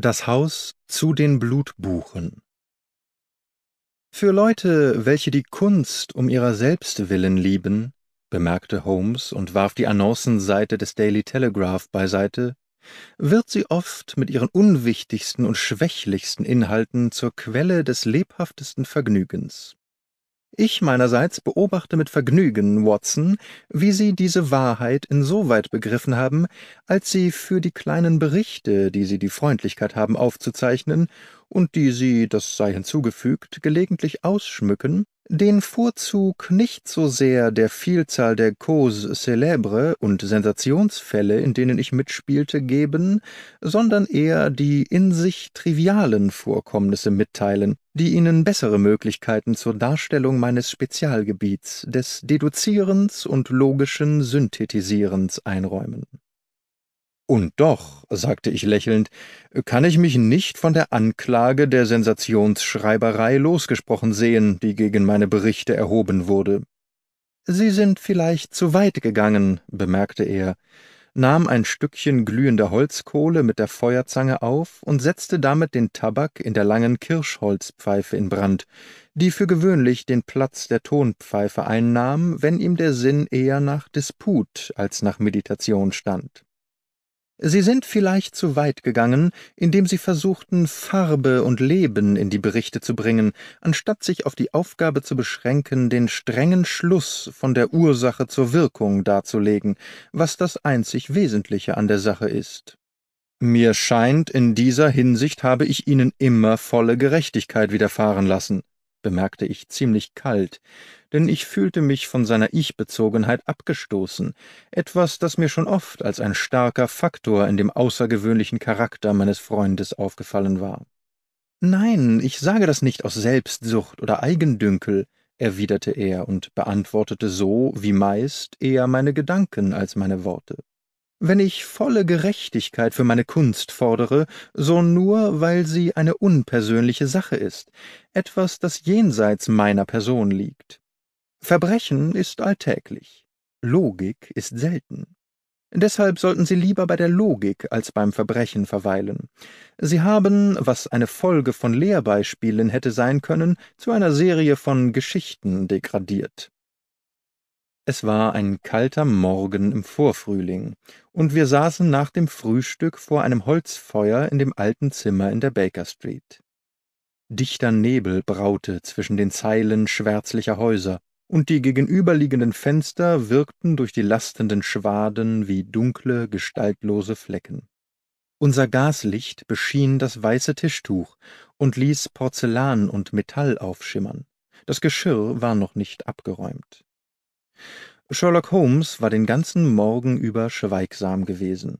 Das Haus zu den Blutbuchen Für Leute, welche die Kunst um ihrer selbst willen lieben, bemerkte Holmes und warf die Annoncenseite des Daily Telegraph beiseite, wird sie oft mit ihren unwichtigsten und schwächlichsten Inhalten zur Quelle des lebhaftesten Vergnügens. Ich meinerseits beobachte mit Vergnügen, Watson, wie Sie diese Wahrheit insoweit begriffen haben, als Sie für die kleinen Berichte, die Sie die Freundlichkeit haben aufzuzeichnen und die sie, das sei hinzugefügt, gelegentlich ausschmücken, den Vorzug nicht so sehr der Vielzahl der Causes célèbres und Sensationsfälle, in denen ich mitspielte, geben, sondern eher die in sich trivialen Vorkommnisse mitteilen, die ihnen bessere Möglichkeiten zur Darstellung meines Spezialgebiets, des Deduzierens und logischen Synthetisierens einräumen und doch, sagte ich lächelnd, kann ich mich nicht von der Anklage der Sensationsschreiberei losgesprochen sehen, die gegen meine Berichte erhoben wurde. Sie sind vielleicht zu weit gegangen, bemerkte er, nahm ein Stückchen glühender Holzkohle mit der Feuerzange auf und setzte damit den Tabak in der langen Kirschholzpfeife in Brand, die für gewöhnlich den Platz der Tonpfeife einnahm, wenn ihm der Sinn eher nach Disput als nach Meditation stand. Sie sind vielleicht zu weit gegangen, indem Sie versuchten, Farbe und Leben in die Berichte zu bringen, anstatt sich auf die Aufgabe zu beschränken, den strengen Schluss von der Ursache zur Wirkung darzulegen, was das einzig Wesentliche an der Sache ist. Mir scheint, in dieser Hinsicht habe ich Ihnen immer volle Gerechtigkeit widerfahren lassen bemerkte ich ziemlich kalt, denn ich fühlte mich von seiner Ich-Bezogenheit abgestoßen, etwas, das mir schon oft als ein starker Faktor in dem außergewöhnlichen Charakter meines Freundes aufgefallen war. Nein, ich sage das nicht aus Selbstsucht oder Eigendünkel, erwiderte er und beantwortete so, wie meist, eher meine Gedanken als meine Worte. Wenn ich volle Gerechtigkeit für meine Kunst fordere, so nur, weil sie eine unpersönliche Sache ist, etwas, das jenseits meiner Person liegt. Verbrechen ist alltäglich, Logik ist selten. Deshalb sollten Sie lieber bei der Logik als beim Verbrechen verweilen. Sie haben, was eine Folge von Lehrbeispielen hätte sein können, zu einer Serie von Geschichten degradiert es war ein kalter Morgen im Vorfrühling, und wir saßen nach dem Frühstück vor einem Holzfeuer in dem alten Zimmer in der Baker Street. Dichter Nebel braute zwischen den Zeilen schwärzlicher Häuser, und die gegenüberliegenden Fenster wirkten durch die lastenden Schwaden wie dunkle, gestaltlose Flecken. Unser Gaslicht beschien das weiße Tischtuch und ließ Porzellan und Metall aufschimmern. Das Geschirr war noch nicht abgeräumt sherlock holmes war den ganzen morgen über schweigsam gewesen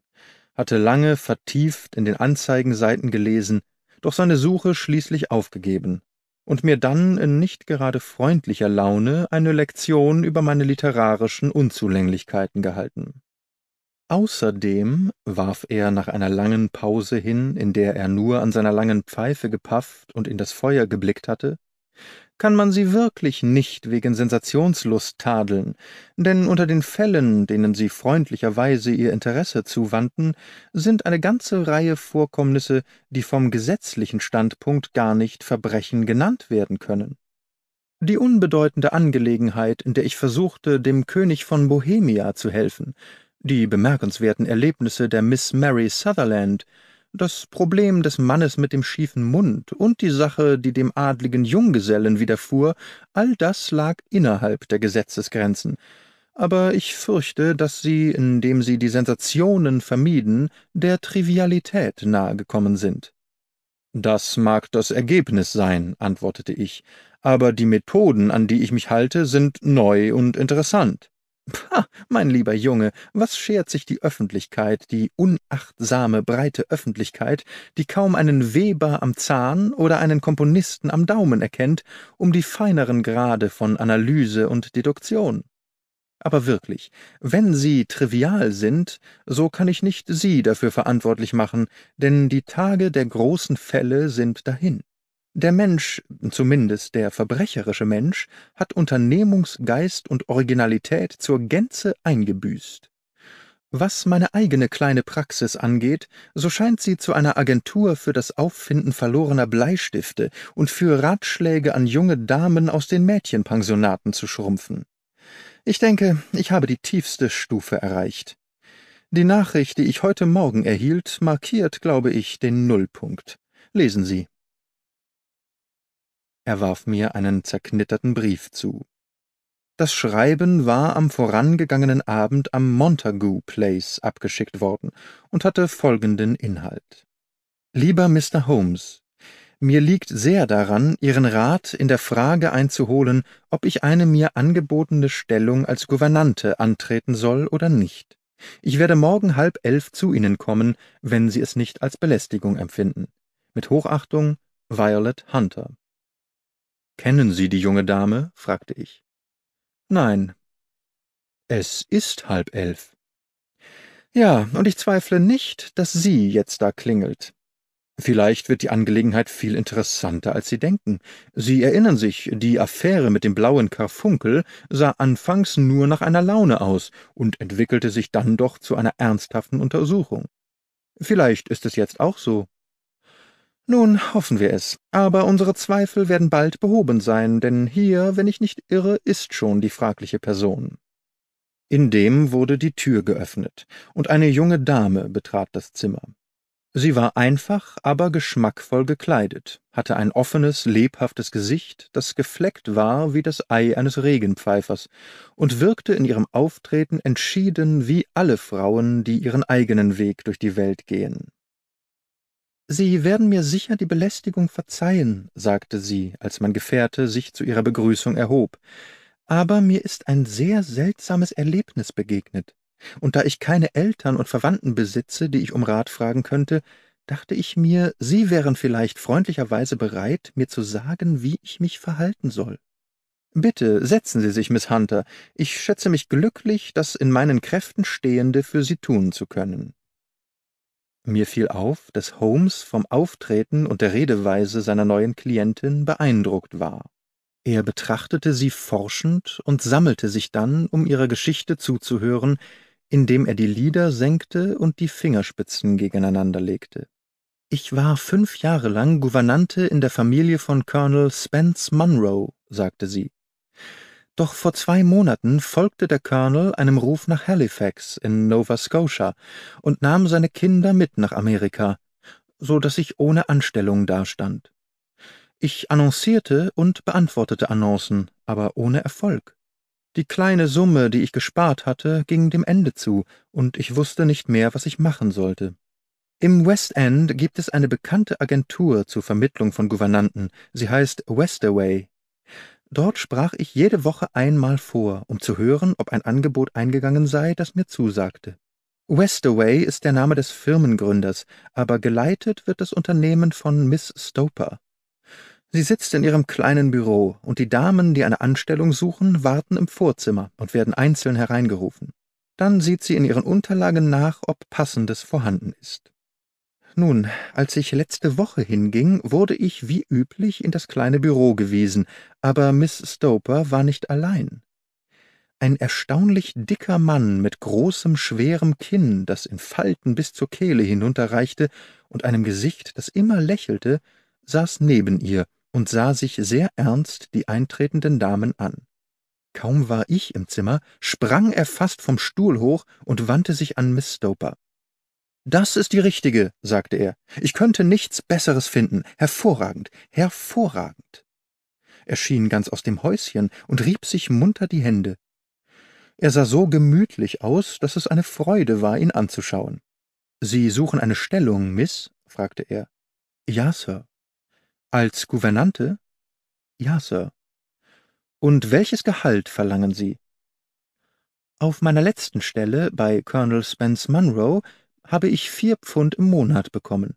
hatte lange vertieft in den anzeigenseiten gelesen doch seine suche schließlich aufgegeben und mir dann in nicht gerade freundlicher laune eine lektion über meine literarischen unzulänglichkeiten gehalten außerdem warf er nach einer langen pause hin in der er nur an seiner langen pfeife gepafft und in das feuer geblickt hatte kann man sie wirklich nicht wegen Sensationslust tadeln, denn unter den Fällen, denen sie freundlicherweise ihr Interesse zuwandten, sind eine ganze Reihe Vorkommnisse, die vom gesetzlichen Standpunkt gar nicht Verbrechen genannt werden können. Die unbedeutende Angelegenheit, in der ich versuchte, dem König von Bohemia zu helfen, die bemerkenswerten Erlebnisse der Miss Mary Sutherland, das Problem des Mannes mit dem schiefen Mund und die Sache, die dem adligen Junggesellen widerfuhr, all das lag innerhalb der Gesetzesgrenzen. Aber ich fürchte, dass sie, indem sie die Sensationen vermieden, der Trivialität nahegekommen sind. Das mag das Ergebnis sein, antwortete ich, aber die Methoden, an die ich mich halte, sind neu und interessant. Pah, mein lieber Junge, was schert sich die Öffentlichkeit, die unachtsame, breite Öffentlichkeit, die kaum einen Weber am Zahn oder einen Komponisten am Daumen erkennt, um die feineren Grade von Analyse und Deduktion? Aber wirklich, wenn sie trivial sind, so kann ich nicht sie dafür verantwortlich machen, denn die Tage der großen Fälle sind dahin. Der Mensch, zumindest der verbrecherische Mensch, hat Unternehmungsgeist und Originalität zur Gänze eingebüßt. Was meine eigene kleine Praxis angeht, so scheint sie zu einer Agentur für das Auffinden verlorener Bleistifte und für Ratschläge an junge Damen aus den Mädchenpensionaten zu schrumpfen. Ich denke, ich habe die tiefste Stufe erreicht. Die Nachricht, die ich heute Morgen erhielt, markiert, glaube ich, den Nullpunkt. Lesen Sie. Er warf mir einen zerknitterten Brief zu. Das Schreiben war am vorangegangenen Abend am Montagu Place abgeschickt worden und hatte folgenden Inhalt. Lieber Mr. Holmes, mir liegt sehr daran, Ihren Rat in der Frage einzuholen, ob ich eine mir angebotene Stellung als Gouvernante antreten soll oder nicht. Ich werde morgen halb elf zu Ihnen kommen, wenn Sie es nicht als Belästigung empfinden. Mit Hochachtung, Violet Hunter. Kennen Sie die junge Dame? fragte ich. Nein. Es ist halb elf. Ja, und ich zweifle nicht, dass sie jetzt da klingelt. Vielleicht wird die Angelegenheit viel interessanter, als Sie denken. Sie erinnern sich, die Affäre mit dem blauen Karfunkel sah anfangs nur nach einer Laune aus und entwickelte sich dann doch zu einer ernsthaften Untersuchung. Vielleicht ist es jetzt auch so. Nun hoffen wir es, aber unsere Zweifel werden bald behoben sein, denn hier, wenn ich nicht irre, ist schon die fragliche Person. Indem wurde die Tür geöffnet, und eine junge Dame betrat das Zimmer. Sie war einfach, aber geschmackvoll gekleidet, hatte ein offenes, lebhaftes Gesicht, das gefleckt war wie das Ei eines Regenpfeifers, und wirkte in ihrem Auftreten entschieden wie alle Frauen, die ihren eigenen Weg durch die Welt gehen. »Sie werden mir sicher die Belästigung verzeihen«, sagte sie, als mein Gefährte sich zu ihrer Begrüßung erhob, »aber mir ist ein sehr seltsames Erlebnis begegnet, und da ich keine Eltern und Verwandten besitze, die ich um Rat fragen könnte, dachte ich mir, Sie wären vielleicht freundlicherweise bereit, mir zu sagen, wie ich mich verhalten soll. Bitte setzen Sie sich, Miss Hunter. Ich schätze mich glücklich, das in meinen Kräften Stehende für Sie tun zu können. Mir fiel auf, dass Holmes vom Auftreten und der Redeweise seiner neuen Klientin beeindruckt war. Er betrachtete sie forschend und sammelte sich dann, um ihrer Geschichte zuzuhören, indem er die Lider senkte und die Fingerspitzen gegeneinander legte. Ich war fünf Jahre lang Gouvernante in der Familie von Colonel Spence Munro, sagte sie. Doch vor zwei Monaten folgte der Colonel einem Ruf nach Halifax in Nova Scotia und nahm seine Kinder mit nach Amerika, so dass ich ohne Anstellung dastand. Ich annoncierte und beantwortete Annoncen, aber ohne Erfolg. Die kleine Summe, die ich gespart hatte, ging dem Ende zu, und ich wusste nicht mehr, was ich machen sollte. Im West End gibt es eine bekannte Agentur zur Vermittlung von Gouvernanten, sie heißt Westaway Dort sprach ich jede Woche einmal vor, um zu hören, ob ein Angebot eingegangen sei, das mir zusagte. Westaway ist der Name des Firmengründers, aber geleitet wird das Unternehmen von Miss Stoper. Sie sitzt in ihrem kleinen Büro, und die Damen, die eine Anstellung suchen, warten im Vorzimmer und werden einzeln hereingerufen. Dann sieht sie in ihren Unterlagen nach, ob Passendes vorhanden ist. Nun, als ich letzte Woche hinging, wurde ich wie üblich in das kleine Büro gewiesen, aber Miss Stoper war nicht allein. Ein erstaunlich dicker Mann mit großem, schwerem Kinn, das in Falten bis zur Kehle hinunterreichte, und einem Gesicht, das immer lächelte, saß neben ihr und sah sich sehr ernst die eintretenden Damen an. Kaum war ich im Zimmer, sprang er fast vom Stuhl hoch und wandte sich an Miss Stoper. Das ist die richtige, sagte er. Ich könnte nichts Besseres finden. Hervorragend, hervorragend. Er schien ganz aus dem Häuschen und rieb sich munter die Hände. Er sah so gemütlich aus, dass es eine Freude war, ihn anzuschauen. Sie suchen eine Stellung, Miss? fragte er. Ja, Sir. Als Gouvernante? Ja, Sir. Und welches Gehalt verlangen Sie? Auf meiner letzten Stelle bei Colonel Spence Munro habe ich vier Pfund im Monat bekommen.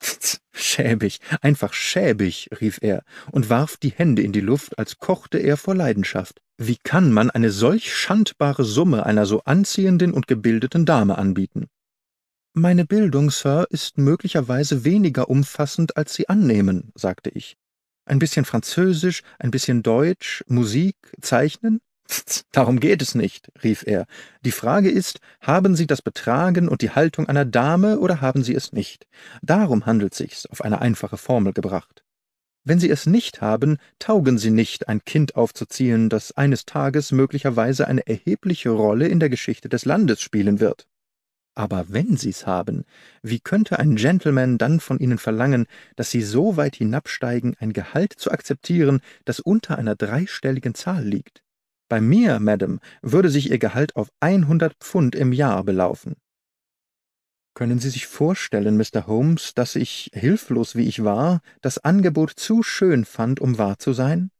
Schäbig, einfach schäbig, rief er und warf die Hände in die Luft, als kochte er vor Leidenschaft. Wie kann man eine solch schandbare Summe einer so anziehenden und gebildeten Dame anbieten? Meine Bildung, Sir, ist möglicherweise weniger umfassend, als Sie annehmen, sagte ich. Ein bisschen Französisch, ein bisschen Deutsch, Musik, Zeichnen? Darum geht es nicht, rief er. Die Frage ist, haben Sie das Betragen und die Haltung einer Dame oder haben Sie es nicht? Darum handelt sich's, auf eine einfache Formel gebracht. Wenn Sie es nicht haben, taugen Sie nicht, ein Kind aufzuziehen, das eines Tages möglicherweise eine erhebliche Rolle in der Geschichte des Landes spielen wird. Aber wenn Sie's haben, wie könnte ein Gentleman dann von Ihnen verlangen, dass Sie so weit hinabsteigen, ein Gehalt zu akzeptieren, das unter einer dreistelligen Zahl liegt? Bei mir, Madam, würde sich Ihr Gehalt auf 100 Pfund im Jahr belaufen. Können Sie sich vorstellen, Mr. Holmes, dass ich, hilflos wie ich war, das Angebot zu schön fand, um wahr zu sein?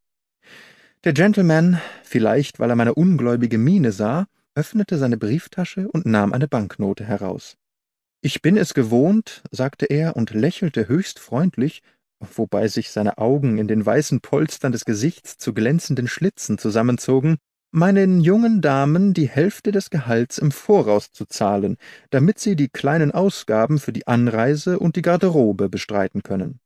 Der Gentleman, vielleicht weil er meine ungläubige Miene sah, öffnete seine Brieftasche und nahm eine Banknote heraus. Ich bin es gewohnt, sagte er und lächelte höchst freundlich, wobei sich seine Augen in den weißen Polstern des Gesichts zu glänzenden Schlitzen zusammenzogen, meinen jungen Damen die Hälfte des Gehalts im Voraus zu zahlen, damit sie die kleinen Ausgaben für die Anreise und die Garderobe bestreiten können.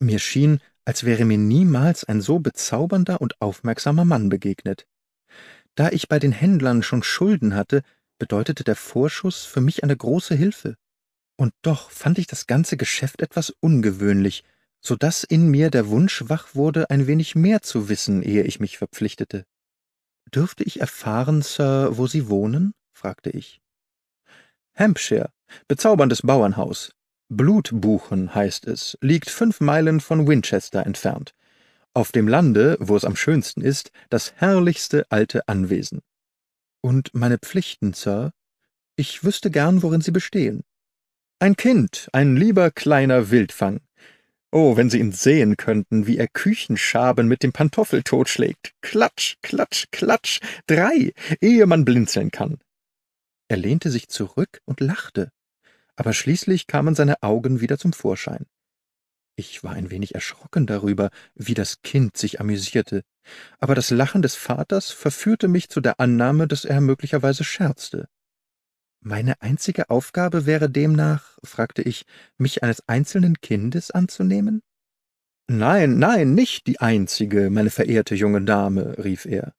Mir schien, als wäre mir niemals ein so bezaubernder und aufmerksamer Mann begegnet. Da ich bei den Händlern schon Schulden hatte, bedeutete der Vorschuss für mich eine große Hilfe. Und doch fand ich das ganze Geschäft etwas ungewöhnlich, so daß in mir der Wunsch wach wurde, ein wenig mehr zu wissen, ehe ich mich verpflichtete. Dürfte ich erfahren, Sir, wo Sie wohnen? fragte ich. Hampshire, bezauberndes Bauernhaus. Blutbuchen heißt es, liegt fünf Meilen von Winchester entfernt. Auf dem Lande, wo es am schönsten ist, das herrlichste alte Anwesen. Und meine Pflichten, Sir? Ich wüsste gern, worin sie bestehen. Ein Kind, ein lieber kleiner Wildfang. Oh, wenn Sie ihn sehen könnten, wie er Küchenschaben mit dem Pantoffel totschlägt. Klatsch, klatsch, klatsch. Drei, ehe man blinzeln kann. Er lehnte sich zurück und lachte. Aber schließlich kamen seine Augen wieder zum Vorschein. Ich war ein wenig erschrocken darüber, wie das Kind sich amüsierte, aber das Lachen des Vaters verführte mich zu der Annahme, dass er möglicherweise scherzte. Meine einzige Aufgabe wäre demnach, fragte ich, mich eines einzelnen Kindes anzunehmen? Nein, nein, nicht die einzige, meine verehrte junge Dame, rief er.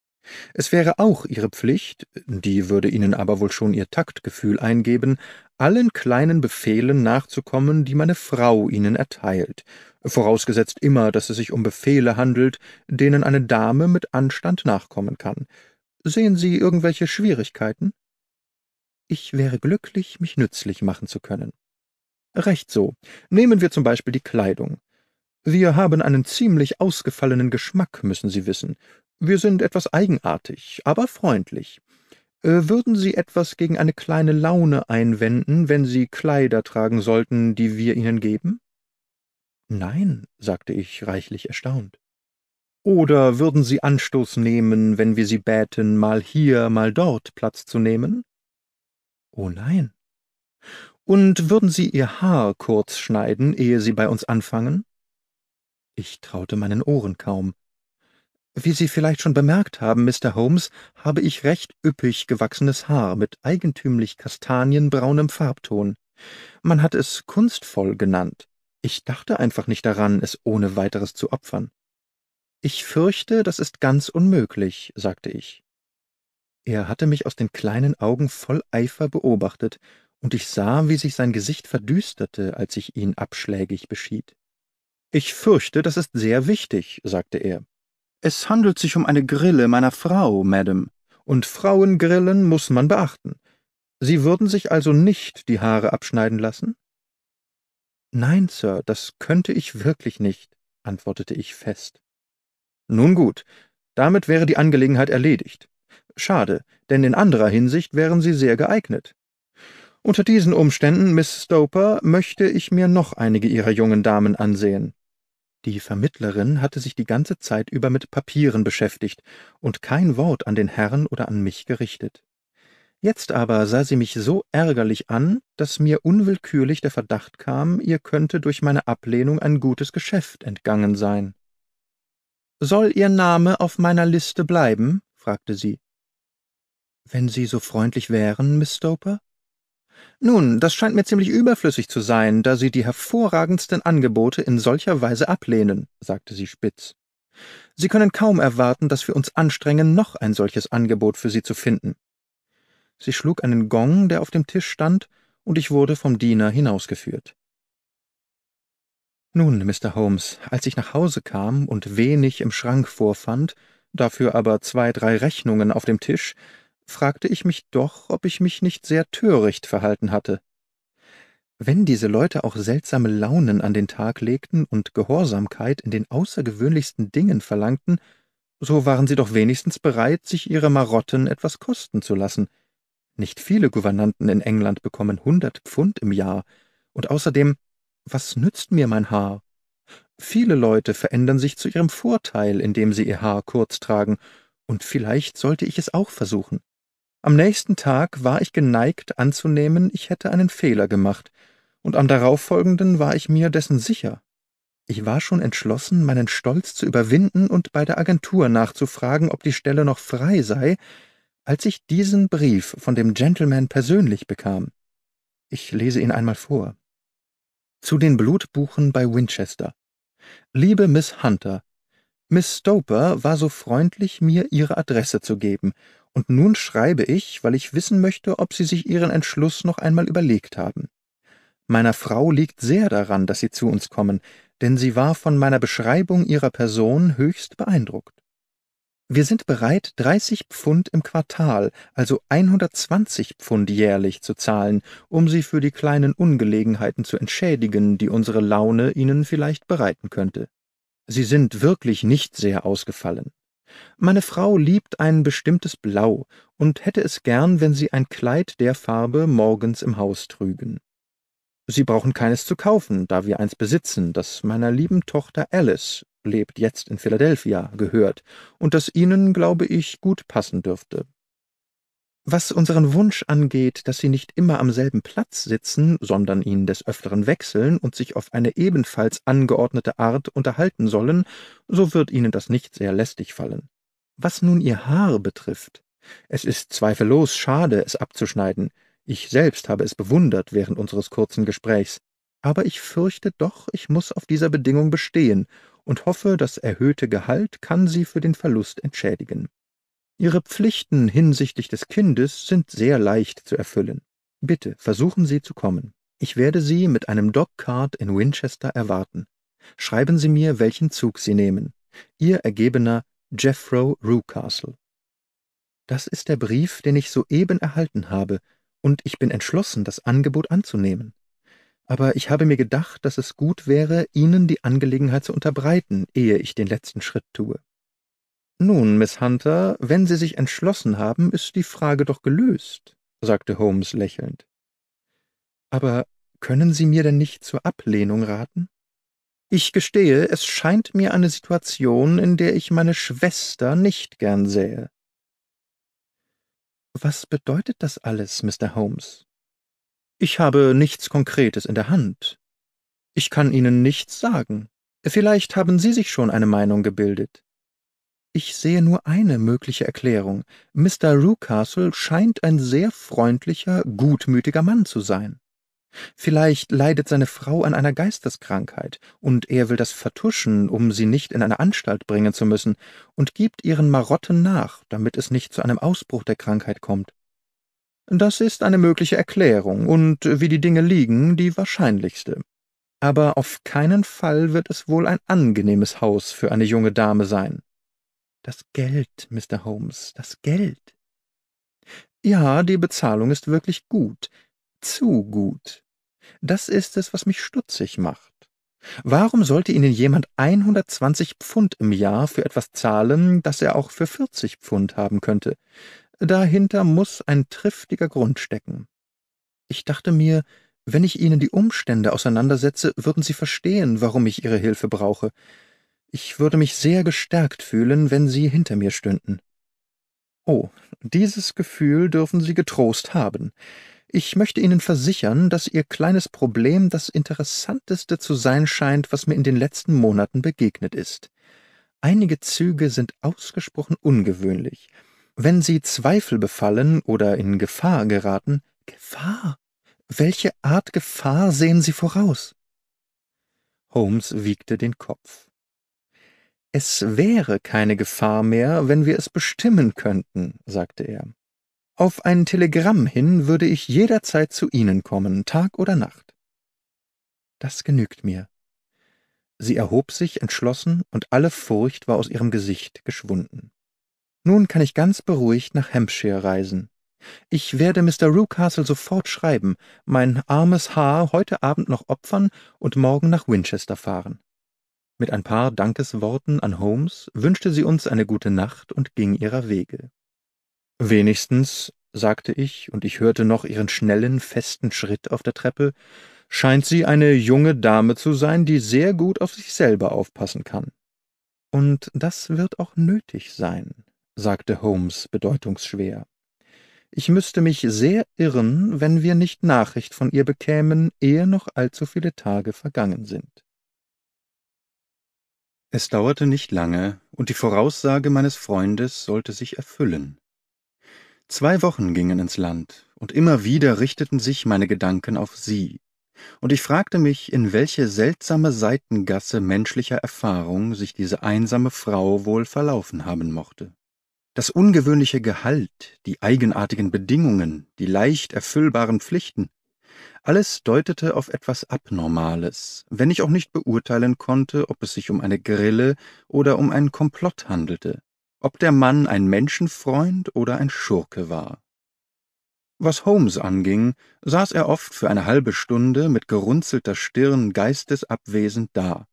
Es wäre auch Ihre Pflicht, die würde Ihnen aber wohl schon Ihr Taktgefühl eingeben, allen kleinen Befehlen nachzukommen, die meine Frau Ihnen erteilt, vorausgesetzt immer, dass es sich um Befehle handelt, denen eine Dame mit Anstand nachkommen kann. Sehen Sie irgendwelche Schwierigkeiten? Ich wäre glücklich, mich nützlich machen zu können. Recht so. Nehmen wir zum Beispiel die Kleidung. Wir haben einen ziemlich ausgefallenen Geschmack, müssen Sie wissen. Wir sind etwas eigenartig, aber freundlich. Äh, würden Sie etwas gegen eine kleine Laune einwenden, wenn Sie Kleider tragen sollten, die wir Ihnen geben? Nein, sagte ich reichlich erstaunt. Oder würden Sie Anstoß nehmen, wenn wir Sie bäten, mal hier, mal dort Platz zu nehmen? Oh nein. Und würden Sie Ihr Haar kurz schneiden, ehe Sie bei uns anfangen? Ich traute meinen Ohren kaum. Wie Sie vielleicht schon bemerkt haben, Mr. Holmes, habe ich recht üppig gewachsenes Haar mit eigentümlich kastanienbraunem Farbton. Man hat es kunstvoll genannt. Ich dachte einfach nicht daran, es ohne weiteres zu opfern. Ich fürchte, das ist ganz unmöglich, sagte ich. Er hatte mich aus den kleinen Augen voll Eifer beobachtet, und ich sah, wie sich sein Gesicht verdüsterte, als ich ihn abschlägig beschied. Ich fürchte, das ist sehr wichtig, sagte er. Es handelt sich um eine Grille meiner Frau, Madame, und Frauengrillen muss man beachten. Sie würden sich also nicht die Haare abschneiden lassen? Nein, Sir, das könnte ich wirklich nicht, antwortete ich fest. Nun gut, damit wäre die Angelegenheit erledigt. Schade, denn in anderer Hinsicht wären sie sehr geeignet. Unter diesen Umständen, Miss Stoper, möchte ich mir noch einige Ihrer jungen Damen ansehen. Die Vermittlerin hatte sich die ganze Zeit über mit Papieren beschäftigt und kein Wort an den Herrn oder an mich gerichtet. Jetzt aber sah sie mich so ärgerlich an, dass mir unwillkürlich der Verdacht kam, ihr könnte durch meine Ablehnung ein gutes Geschäft entgangen sein. Soll Ihr Name auf meiner Liste bleiben? fragte sie. Wenn Sie so freundlich wären, Miss Stoper? Nun, das scheint mir ziemlich überflüssig zu sein, da Sie die hervorragendsten Angebote in solcher Weise ablehnen, sagte sie spitz. Sie können kaum erwarten, dass wir uns anstrengen, noch ein solches Angebot für Sie zu finden. Sie schlug einen Gong, der auf dem Tisch stand, und ich wurde vom Diener hinausgeführt. Nun, Mr. Holmes, als ich nach Hause kam und wenig im Schrank vorfand, dafür aber zwei, drei Rechnungen auf dem Tisch, fragte ich mich doch, ob ich mich nicht sehr töricht verhalten hatte. Wenn diese Leute auch seltsame Launen an den Tag legten und Gehorsamkeit in den außergewöhnlichsten Dingen verlangten, so waren sie doch wenigstens bereit, sich ihre Marotten etwas kosten zu lassen. Nicht viele Gouvernanten in England bekommen hundert Pfund im Jahr, und außerdem, was nützt mir mein Haar? Viele Leute verändern sich zu ihrem Vorteil, indem sie ihr Haar kurz tragen, und vielleicht sollte ich es auch versuchen. Am nächsten Tag war ich geneigt anzunehmen, ich hätte einen Fehler gemacht, und am darauffolgenden war ich mir dessen sicher. Ich war schon entschlossen, meinen Stolz zu überwinden und bei der Agentur nachzufragen, ob die Stelle noch frei sei, als ich diesen Brief von dem Gentleman persönlich bekam. Ich lese ihn einmal vor. Zu den Blutbuchen bei Winchester. Liebe Miss Hunter, Miss Stoper war so freundlich, mir ihre Adresse zu geben, und nun schreibe ich, weil ich wissen möchte, ob Sie sich Ihren Entschluss noch einmal überlegt haben. Meiner Frau liegt sehr daran, dass Sie zu uns kommen, denn sie war von meiner Beschreibung Ihrer Person höchst beeindruckt. Wir sind bereit, 30 Pfund im Quartal, also 120 Pfund jährlich zu zahlen, um Sie für die kleinen Ungelegenheiten zu entschädigen, die unsere Laune Ihnen vielleicht bereiten könnte. Sie sind wirklich nicht sehr ausgefallen. Meine Frau liebt ein bestimmtes Blau und hätte es gern, wenn Sie ein Kleid der Farbe morgens im Haus trügen. Sie brauchen keines zu kaufen, da wir eins besitzen, das meiner lieben Tochter Alice, lebt jetzt in Philadelphia, gehört und das Ihnen, glaube ich, gut passen dürfte. Was unseren Wunsch angeht, dass sie nicht immer am selben Platz sitzen, sondern ihn des Öfteren wechseln und sich auf eine ebenfalls angeordnete Art unterhalten sollen, so wird ihnen das nicht sehr lästig fallen. Was nun ihr Haar betrifft, es ist zweifellos schade, es abzuschneiden. Ich selbst habe es bewundert während unseres kurzen Gesprächs. Aber ich fürchte doch, ich muss auf dieser Bedingung bestehen und hoffe, das erhöhte Gehalt kann sie für den Verlust entschädigen. Ihre Pflichten hinsichtlich des Kindes sind sehr leicht zu erfüllen. Bitte versuchen Sie zu kommen. Ich werde Sie mit einem Dogcart in Winchester erwarten. Schreiben Sie mir, welchen Zug Sie nehmen. Ihr Ergebener Jeffro Rucastle. Das ist der Brief, den ich soeben erhalten habe, und ich bin entschlossen, das Angebot anzunehmen. Aber ich habe mir gedacht, dass es gut wäre, Ihnen die Angelegenheit zu unterbreiten, ehe ich den letzten Schritt tue. »Nun, Miss Hunter, wenn Sie sich entschlossen haben, ist die Frage doch gelöst«, sagte Holmes lächelnd. »Aber können Sie mir denn nicht zur Ablehnung raten?« »Ich gestehe, es scheint mir eine Situation, in der ich meine Schwester nicht gern sähe.« »Was bedeutet das alles, Mr. Holmes?« »Ich habe nichts Konkretes in der Hand. Ich kann Ihnen nichts sagen. Vielleicht haben Sie sich schon eine Meinung gebildet. Ich sehe nur eine mögliche Erklärung. Mr. Rucastle scheint ein sehr freundlicher, gutmütiger Mann zu sein. Vielleicht leidet seine Frau an einer Geisteskrankheit, und er will das vertuschen, um sie nicht in eine Anstalt bringen zu müssen, und gibt ihren Marotten nach, damit es nicht zu einem Ausbruch der Krankheit kommt. Das ist eine mögliche Erklärung und, wie die Dinge liegen, die wahrscheinlichste. Aber auf keinen Fall wird es wohl ein angenehmes Haus für eine junge Dame sein. Das Geld, Mr. Holmes, das Geld. Ja, die Bezahlung ist wirklich gut, zu gut. Das ist es, was mich stutzig macht. Warum sollte Ihnen jemand 120 Pfund im Jahr für etwas zahlen, das er auch für 40 Pfund haben könnte? Dahinter muss ein triftiger Grund stecken. Ich dachte mir, wenn ich Ihnen die Umstände auseinandersetze, würden Sie verstehen, warum ich Ihre Hilfe brauche. Ich würde mich sehr gestärkt fühlen, wenn Sie hinter mir stünden. Oh, dieses Gefühl dürfen Sie getrost haben. Ich möchte Ihnen versichern, dass Ihr kleines Problem das interessanteste zu sein scheint, was mir in den letzten Monaten begegnet ist. Einige Züge sind ausgesprochen ungewöhnlich. Wenn Sie Zweifel befallen oder in Gefahr geraten, Gefahr? Welche Art Gefahr sehen Sie voraus? Holmes wiegte den Kopf. Es wäre keine Gefahr mehr, wenn wir es bestimmen könnten, sagte er. Auf ein Telegramm hin würde ich jederzeit zu Ihnen kommen, Tag oder Nacht. Das genügt mir. Sie erhob sich entschlossen, und alle Furcht war aus ihrem Gesicht geschwunden. Nun kann ich ganz beruhigt nach Hampshire reisen. Ich werde Mr. Rucastle sofort schreiben, mein armes Haar heute Abend noch opfern und morgen nach Winchester fahren. Mit ein paar Dankesworten an Holmes wünschte sie uns eine gute Nacht und ging ihrer Wege. Wenigstens, sagte ich, und ich hörte noch ihren schnellen, festen Schritt auf der Treppe, scheint sie eine junge Dame zu sein, die sehr gut auf sich selber aufpassen kann. Und das wird auch nötig sein, sagte Holmes bedeutungsschwer. Ich müsste mich sehr irren, wenn wir nicht Nachricht von ihr bekämen, ehe noch allzu viele Tage vergangen sind. Es dauerte nicht lange, und die Voraussage meines Freundes sollte sich erfüllen. Zwei Wochen gingen ins Land, und immer wieder richteten sich meine Gedanken auf sie, und ich fragte mich, in welche seltsame Seitengasse menschlicher Erfahrung sich diese einsame Frau wohl verlaufen haben mochte. Das ungewöhnliche Gehalt, die eigenartigen Bedingungen, die leicht erfüllbaren Pflichten, alles deutete auf etwas Abnormales, wenn ich auch nicht beurteilen konnte, ob es sich um eine Grille oder um einen Komplott handelte, ob der Mann ein Menschenfreund oder ein Schurke war. Was Holmes anging, saß er oft für eine halbe Stunde mit gerunzelter Stirn geistesabwesend da.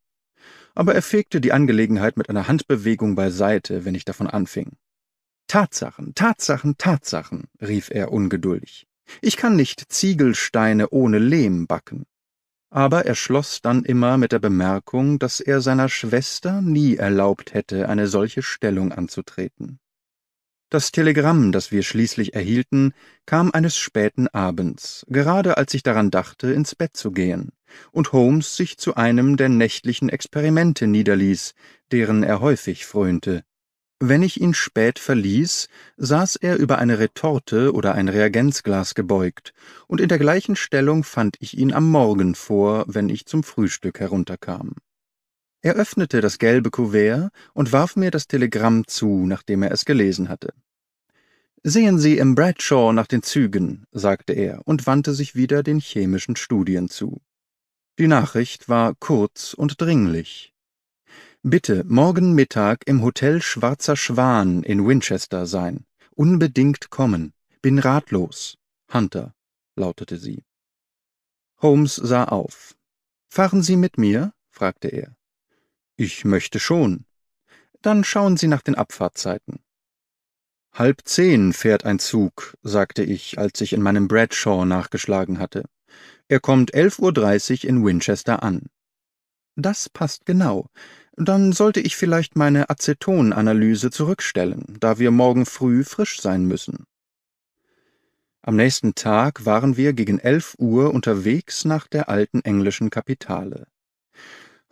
Aber er fegte die Angelegenheit mit einer Handbewegung beiseite, wenn ich davon anfing. Tatsachen, Tatsachen, Tatsachen, rief er ungeduldig. Ich kann nicht Ziegelsteine ohne Lehm backen. Aber er schloss dann immer mit der Bemerkung, dass er seiner Schwester nie erlaubt hätte, eine solche Stellung anzutreten. Das Telegramm, das wir schließlich erhielten, kam eines späten Abends, gerade als ich daran dachte, ins Bett zu gehen, und Holmes sich zu einem der nächtlichen Experimente niederließ, deren er häufig frönte. Wenn ich ihn spät verließ, saß er über eine Retorte oder ein Reagenzglas gebeugt, und in der gleichen Stellung fand ich ihn am Morgen vor, wenn ich zum Frühstück herunterkam. Er öffnete das gelbe Kuvert und warf mir das Telegramm zu, nachdem er es gelesen hatte. Sehen Sie im Bradshaw nach den Zügen, sagte er und wandte sich wieder den chemischen Studien zu. Die Nachricht war kurz und dringlich. Bitte morgen Mittag im Hotel Schwarzer Schwan in Winchester sein. Unbedingt kommen. Bin ratlos. Hunter, lautete sie. Holmes sah auf. Fahren Sie mit mir? fragte er. Ich möchte schon. Dann schauen Sie nach den Abfahrtzeiten. Halb zehn fährt ein Zug, sagte ich, als ich in meinem Bradshaw nachgeschlagen hatte. Er kommt elf Uhr dreißig in Winchester an. Das passt genau. Dann sollte ich vielleicht meine Acetonanalyse zurückstellen, da wir morgen früh frisch sein müssen. Am nächsten Tag waren wir gegen elf Uhr unterwegs nach der alten englischen Kapitale.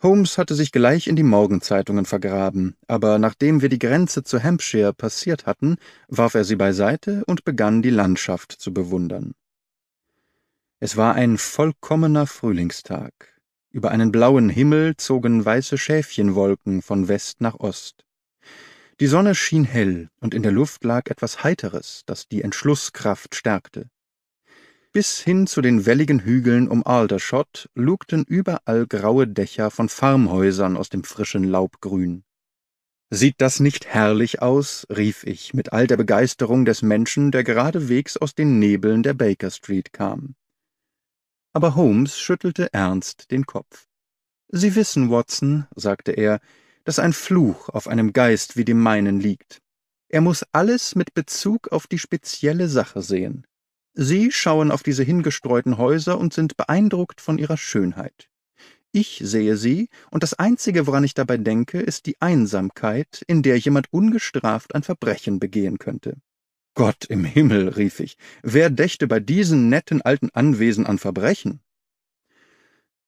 Holmes hatte sich gleich in die Morgenzeitungen vergraben, aber nachdem wir die Grenze zu Hampshire passiert hatten, warf er sie beiseite und begann die Landschaft zu bewundern. Es war ein vollkommener Frühlingstag. Über einen blauen Himmel zogen weiße Schäfchenwolken von West nach Ost. Die Sonne schien hell, und in der Luft lag etwas Heiteres, das die Entschlusskraft stärkte. Bis hin zu den welligen Hügeln um Aldershot lugten überall graue Dächer von Farmhäusern aus dem frischen Laubgrün. Sieht das nicht herrlich aus? rief ich mit all der Begeisterung des Menschen, der geradewegs aus den Nebeln der Baker Street kam aber Holmes schüttelte ernst den Kopf. Sie wissen, Watson, sagte er, dass ein Fluch auf einem Geist wie dem meinen liegt. Er muss alles mit Bezug auf die spezielle Sache sehen. Sie schauen auf diese hingestreuten Häuser und sind beeindruckt von ihrer Schönheit. Ich sehe sie, und das Einzige, woran ich dabei denke, ist die Einsamkeit, in der jemand ungestraft ein Verbrechen begehen könnte. Gott im Himmel, rief ich, wer dächte bei diesen netten alten Anwesen an Verbrechen?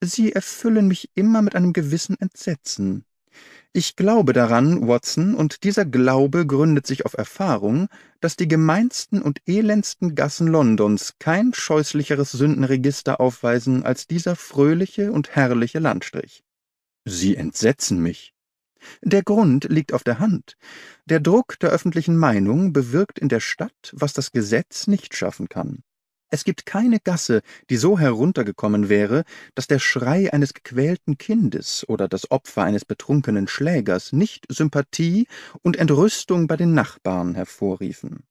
Sie erfüllen mich immer mit einem gewissen Entsetzen. Ich glaube daran, Watson, und dieser Glaube gründet sich auf Erfahrung, dass die gemeinsten und elendsten Gassen Londons kein scheußlicheres Sündenregister aufweisen als dieser fröhliche und herrliche Landstrich. Sie entsetzen mich. Der Grund liegt auf der Hand. Der Druck der öffentlichen Meinung bewirkt in der Stadt, was das Gesetz nicht schaffen kann. Es gibt keine Gasse, die so heruntergekommen wäre, dass der Schrei eines gequälten Kindes oder das Opfer eines betrunkenen Schlägers nicht Sympathie und Entrüstung bei den Nachbarn hervorriefen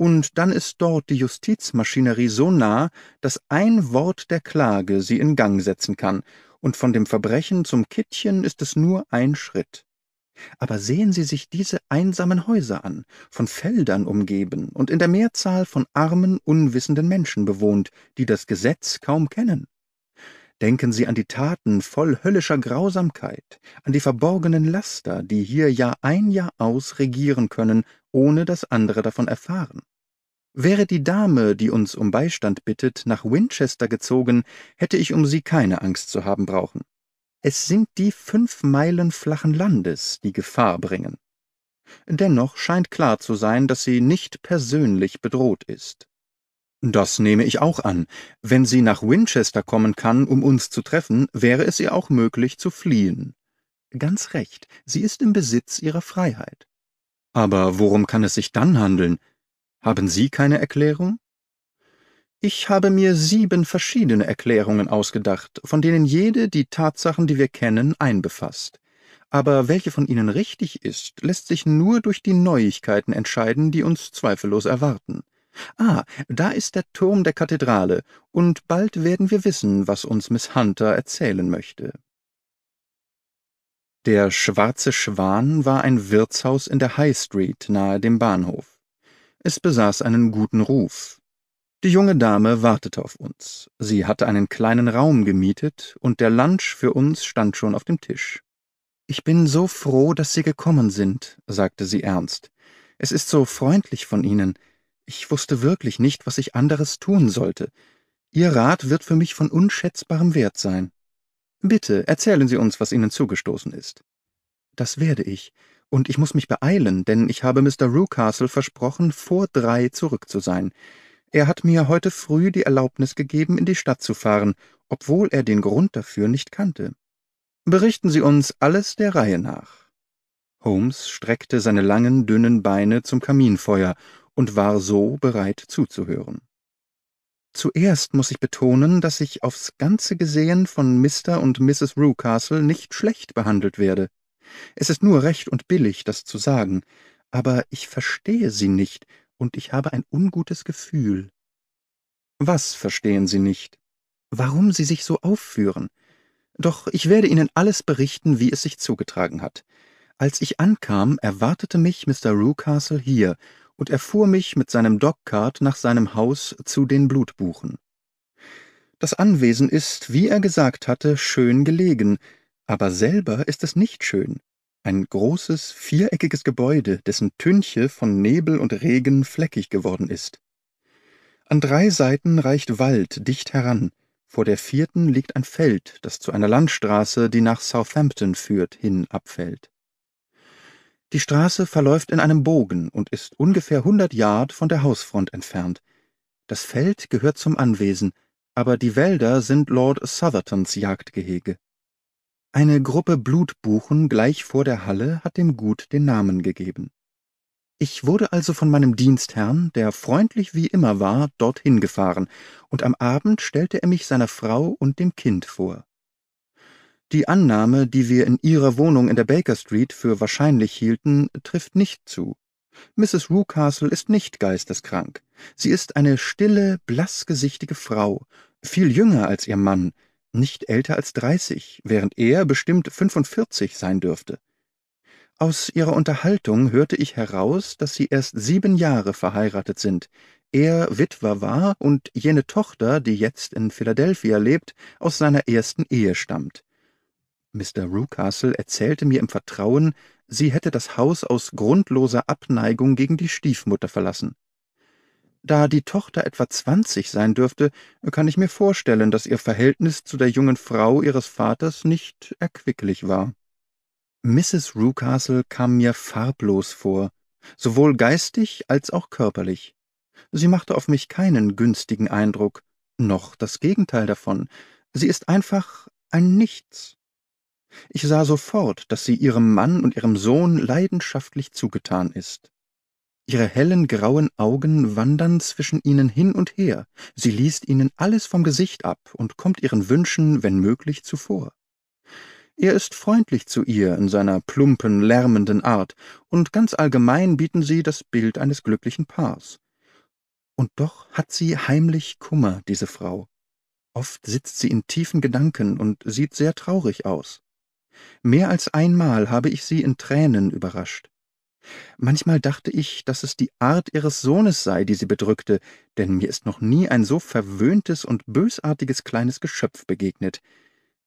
und dann ist dort die Justizmaschinerie so nah, dass ein Wort der Klage sie in Gang setzen kann, und von dem Verbrechen zum Kittchen ist es nur ein Schritt. Aber sehen Sie sich diese einsamen Häuser an, von Feldern umgeben und in der Mehrzahl von armen, unwissenden Menschen bewohnt, die das Gesetz kaum kennen. Denken Sie an die Taten voll höllischer Grausamkeit, an die verborgenen Laster, die hier Jahr ein Jahr aus regieren können ohne dass andere davon erfahren. Wäre die Dame, die uns um Beistand bittet, nach Winchester gezogen, hätte ich um sie keine Angst zu haben brauchen. Es sind die fünf Meilen flachen Landes, die Gefahr bringen. Dennoch scheint klar zu sein, dass sie nicht persönlich bedroht ist. Das nehme ich auch an. Wenn sie nach Winchester kommen kann, um uns zu treffen, wäre es ihr auch möglich zu fliehen. Ganz recht, sie ist im Besitz ihrer Freiheit. Aber worum kann es sich dann handeln? Haben Sie keine Erklärung? Ich habe mir sieben verschiedene Erklärungen ausgedacht, von denen jede die Tatsachen, die wir kennen, einbefasst. Aber welche von ihnen richtig ist, lässt sich nur durch die Neuigkeiten entscheiden, die uns zweifellos erwarten. Ah, da ist der Turm der Kathedrale, und bald werden wir wissen, was uns Miss Hunter erzählen möchte. Der Schwarze Schwan war ein Wirtshaus in der High Street nahe dem Bahnhof. Es besaß einen guten Ruf. Die junge Dame wartete auf uns. Sie hatte einen kleinen Raum gemietet, und der Lunch für uns stand schon auf dem Tisch. Ich bin so froh, dass Sie gekommen sind, sagte sie ernst. Es ist so freundlich von Ihnen. Ich wusste wirklich nicht, was ich anderes tun sollte. Ihr Rat wird für mich von unschätzbarem Wert sein. Bitte erzählen Sie uns, was Ihnen zugestoßen ist. Das werde ich, und ich muss mich beeilen, denn ich habe Mr. Rucastle versprochen, vor drei zurück zu sein. Er hat mir heute früh die Erlaubnis gegeben, in die Stadt zu fahren, obwohl er den Grund dafür nicht kannte. Berichten Sie uns alles der Reihe nach. Holmes streckte seine langen, dünnen Beine zum Kaminfeuer und war so bereit zuzuhören. Zuerst muss ich betonen, dass ich aufs Ganze gesehen von Mr. und Mrs. Rucastle nicht schlecht behandelt werde. Es ist nur recht und billig, das zu sagen, aber ich verstehe Sie nicht, und ich habe ein ungutes Gefühl. Was verstehen Sie nicht? Warum Sie sich so aufführen? Doch ich werde Ihnen alles berichten, wie es sich zugetragen hat. Als ich ankam, erwartete mich Mr. Rucastle hier und er fuhr mich mit seinem Dogcart nach seinem Haus zu den Blutbuchen. Das Anwesen ist, wie er gesagt hatte, schön gelegen, aber selber ist es nicht schön. Ein großes, viereckiges Gebäude, dessen Tünche von Nebel und Regen fleckig geworden ist. An drei Seiten reicht Wald dicht heran, vor der vierten liegt ein Feld, das zu einer Landstraße, die nach Southampton führt, hin abfällt. Die Straße verläuft in einem Bogen und ist ungefähr hundert Yard von der Hausfront entfernt. Das Feld gehört zum Anwesen, aber die Wälder sind Lord Southertons Jagdgehege. Eine Gruppe Blutbuchen gleich vor der Halle hat dem Gut den Namen gegeben. Ich wurde also von meinem Dienstherrn, der freundlich wie immer war, dorthin gefahren, und am Abend stellte er mich seiner Frau und dem Kind vor. Die Annahme, die wir in ihrer Wohnung in der Baker Street für wahrscheinlich hielten, trifft nicht zu. Mrs. Rucastle ist nicht geisteskrank. Sie ist eine stille, blassgesichtige Frau, viel jünger als ihr Mann, nicht älter als dreißig, während er bestimmt fünfundvierzig sein dürfte. Aus ihrer Unterhaltung hörte ich heraus, dass sie erst sieben Jahre verheiratet sind, er Witwer war und jene Tochter, die jetzt in Philadelphia lebt, aus seiner ersten Ehe stammt. Mr. Rucastle erzählte mir im Vertrauen, sie hätte das Haus aus grundloser Abneigung gegen die Stiefmutter verlassen. Da die Tochter etwa zwanzig sein dürfte, kann ich mir vorstellen, dass ihr Verhältnis zu der jungen Frau ihres Vaters nicht erquicklich war. Mrs. Rucastle kam mir farblos vor, sowohl geistig als auch körperlich. Sie machte auf mich keinen günstigen Eindruck, noch das Gegenteil davon. Sie ist einfach ein Nichts. Ich sah sofort, dass sie ihrem Mann und ihrem Sohn leidenschaftlich zugetan ist. Ihre hellen grauen Augen wandern zwischen ihnen hin und her, sie liest ihnen alles vom Gesicht ab und kommt ihren Wünschen, wenn möglich, zuvor. Er ist freundlich zu ihr in seiner plumpen, lärmenden Art, und ganz allgemein bieten sie das Bild eines glücklichen Paars. Und doch hat sie heimlich Kummer, diese Frau. Oft sitzt sie in tiefen Gedanken und sieht sehr traurig aus. Mehr als einmal habe ich sie in Tränen überrascht. Manchmal dachte ich, dass es die Art ihres Sohnes sei, die sie bedrückte, denn mir ist noch nie ein so verwöhntes und bösartiges kleines Geschöpf begegnet.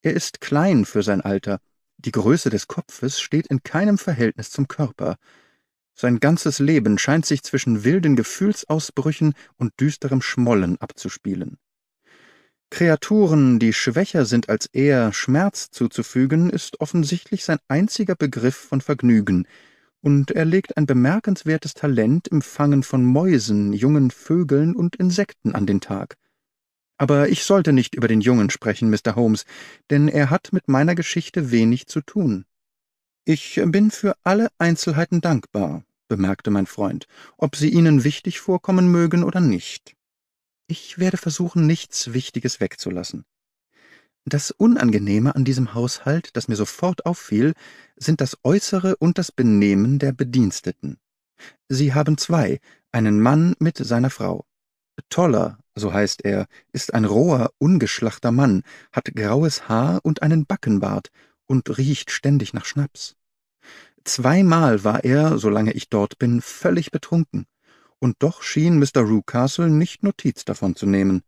Er ist klein für sein Alter, die Größe des Kopfes steht in keinem Verhältnis zum Körper. Sein ganzes Leben scheint sich zwischen wilden Gefühlsausbrüchen und düsterem Schmollen abzuspielen. Kreaturen, die schwächer sind als er, Schmerz zuzufügen, ist offensichtlich sein einziger Begriff von Vergnügen, und er legt ein bemerkenswertes Talent im Fangen von Mäusen, jungen Vögeln und Insekten an den Tag. Aber ich sollte nicht über den Jungen sprechen, Mr. Holmes, denn er hat mit meiner Geschichte wenig zu tun. Ich bin für alle Einzelheiten dankbar, bemerkte mein Freund, ob sie Ihnen wichtig vorkommen mögen oder nicht. Ich werde versuchen, nichts Wichtiges wegzulassen. Das Unangenehme an diesem Haushalt, das mir sofort auffiel, sind das Äußere und das Benehmen der Bediensteten. Sie haben zwei, einen Mann mit seiner Frau. Toller, so heißt er, ist ein roher, ungeschlachter Mann, hat graues Haar und einen Backenbart und riecht ständig nach Schnaps. Zweimal war er, solange ich dort bin, völlig betrunken und doch schien Mr. Rucastle nicht Notiz davon zu nehmen.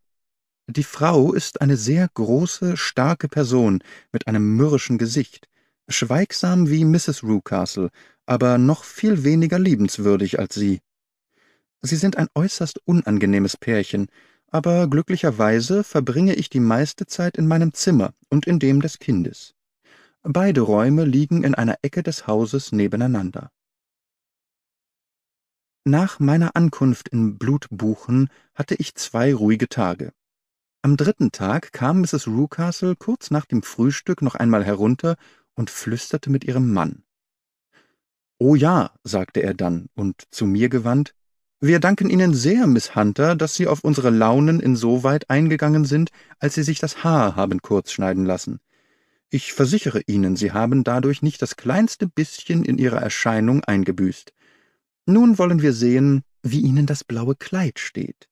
Die Frau ist eine sehr große, starke Person mit einem mürrischen Gesicht, schweigsam wie Mrs. Rucastle, aber noch viel weniger liebenswürdig als sie. Sie sind ein äußerst unangenehmes Pärchen, aber glücklicherweise verbringe ich die meiste Zeit in meinem Zimmer und in dem des Kindes. Beide Räume liegen in einer Ecke des Hauses nebeneinander. Nach meiner Ankunft in Blutbuchen hatte ich zwei ruhige Tage. Am dritten Tag kam Mrs. Rucastle kurz nach dem Frühstück noch einmal herunter und flüsterte mit ihrem Mann. »Oh ja«, sagte er dann und zu mir gewandt, »wir danken Ihnen sehr, Miss Hunter, dass Sie auf unsere Launen insoweit eingegangen sind, als Sie sich das Haar haben kurz schneiden lassen. Ich versichere Ihnen, Sie haben dadurch nicht das kleinste bisschen in Ihrer Erscheinung eingebüßt. Nun wollen wir sehen, wie Ihnen das blaue Kleid steht.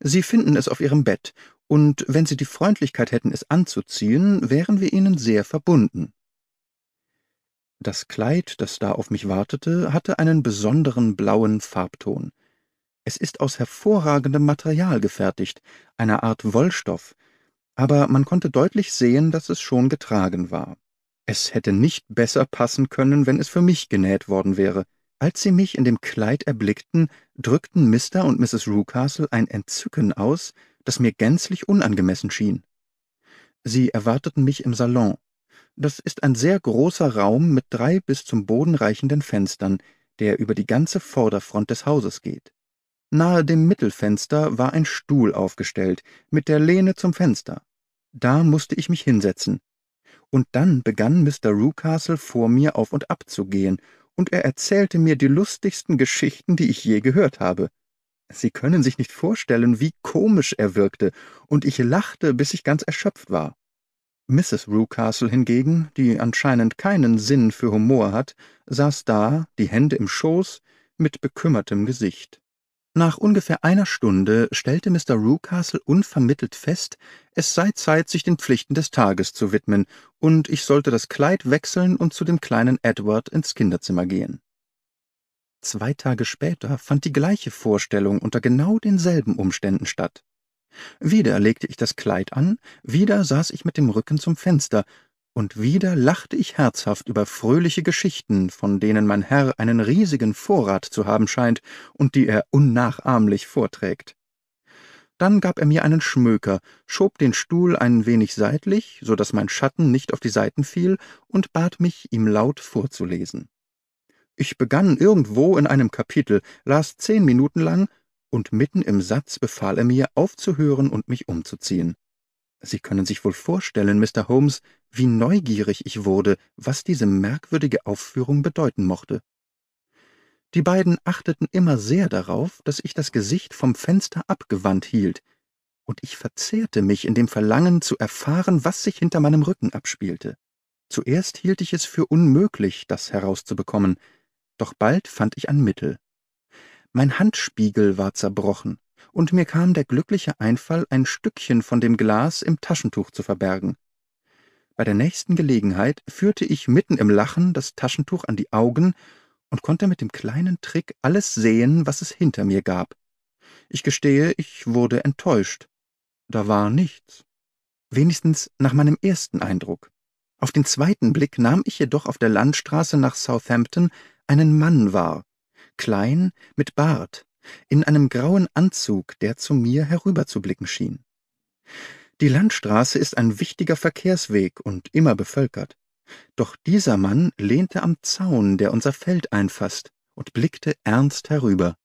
Sie finden es auf Ihrem Bett, und wenn Sie die Freundlichkeit hätten, es anzuziehen, wären wir Ihnen sehr verbunden. Das Kleid, das da auf mich wartete, hatte einen besonderen blauen Farbton. Es ist aus hervorragendem Material gefertigt, einer Art Wollstoff, aber man konnte deutlich sehen, dass es schon getragen war. Es hätte nicht besser passen können, wenn es für mich genäht worden wäre. Als sie mich in dem Kleid erblickten, drückten Mr. und Mrs. Rucastle ein Entzücken aus, das mir gänzlich unangemessen schien. Sie erwarteten mich im Salon. Das ist ein sehr großer Raum mit drei bis zum Boden reichenden Fenstern, der über die ganze Vorderfront des Hauses geht. Nahe dem Mittelfenster war ein Stuhl aufgestellt, mit der Lehne zum Fenster. Da musste ich mich hinsetzen. Und dann begann Mr. Rucastle vor mir auf und ab zu gehen und er erzählte mir die lustigsten Geschichten, die ich je gehört habe. Sie können sich nicht vorstellen, wie komisch er wirkte, und ich lachte, bis ich ganz erschöpft war. Mrs. Rucastle hingegen, die anscheinend keinen Sinn für Humor hat, saß da, die Hände im Schoß, mit bekümmertem Gesicht. Nach ungefähr einer Stunde stellte Mr. Rucastle unvermittelt fest, es sei Zeit, sich den Pflichten des Tages zu widmen, und ich sollte das Kleid wechseln und zu dem kleinen Edward ins Kinderzimmer gehen. Zwei Tage später fand die gleiche Vorstellung unter genau denselben Umständen statt. Wieder legte ich das Kleid an, wieder saß ich mit dem Rücken zum Fenster, und wieder lachte ich herzhaft über fröhliche Geschichten, von denen mein Herr einen riesigen Vorrat zu haben scheint und die er unnachahmlich vorträgt. Dann gab er mir einen Schmöker, schob den Stuhl ein wenig seitlich, so daß mein Schatten nicht auf die Seiten fiel, und bat mich, ihm laut vorzulesen. Ich begann irgendwo in einem Kapitel, las zehn Minuten lang, und mitten im Satz befahl er mir, aufzuhören und mich umzuziehen. Sie können sich wohl vorstellen, Mr. Holmes, wie neugierig ich wurde, was diese merkwürdige Aufführung bedeuten mochte. Die beiden achteten immer sehr darauf, dass ich das Gesicht vom Fenster abgewandt hielt, und ich verzehrte mich in dem Verlangen zu erfahren, was sich hinter meinem Rücken abspielte. Zuerst hielt ich es für unmöglich, das herauszubekommen, doch bald fand ich ein Mittel. Mein Handspiegel war zerbrochen, und mir kam der glückliche Einfall, ein Stückchen von dem Glas im Taschentuch zu verbergen. Bei der nächsten Gelegenheit führte ich mitten im Lachen das Taschentuch an die Augen und konnte mit dem kleinen Trick alles sehen, was es hinter mir gab. Ich gestehe, ich wurde enttäuscht. Da war nichts. Wenigstens nach meinem ersten Eindruck. Auf den zweiten Blick nahm ich jedoch auf der Landstraße nach Southampton einen Mann wahr, klein, mit Bart, in einem grauen Anzug, der zu mir herüberzublicken schien. Die Landstraße ist ein wichtiger Verkehrsweg und immer bevölkert. Doch dieser Mann lehnte am Zaun, der unser Feld einfasst, und blickte ernst herüber.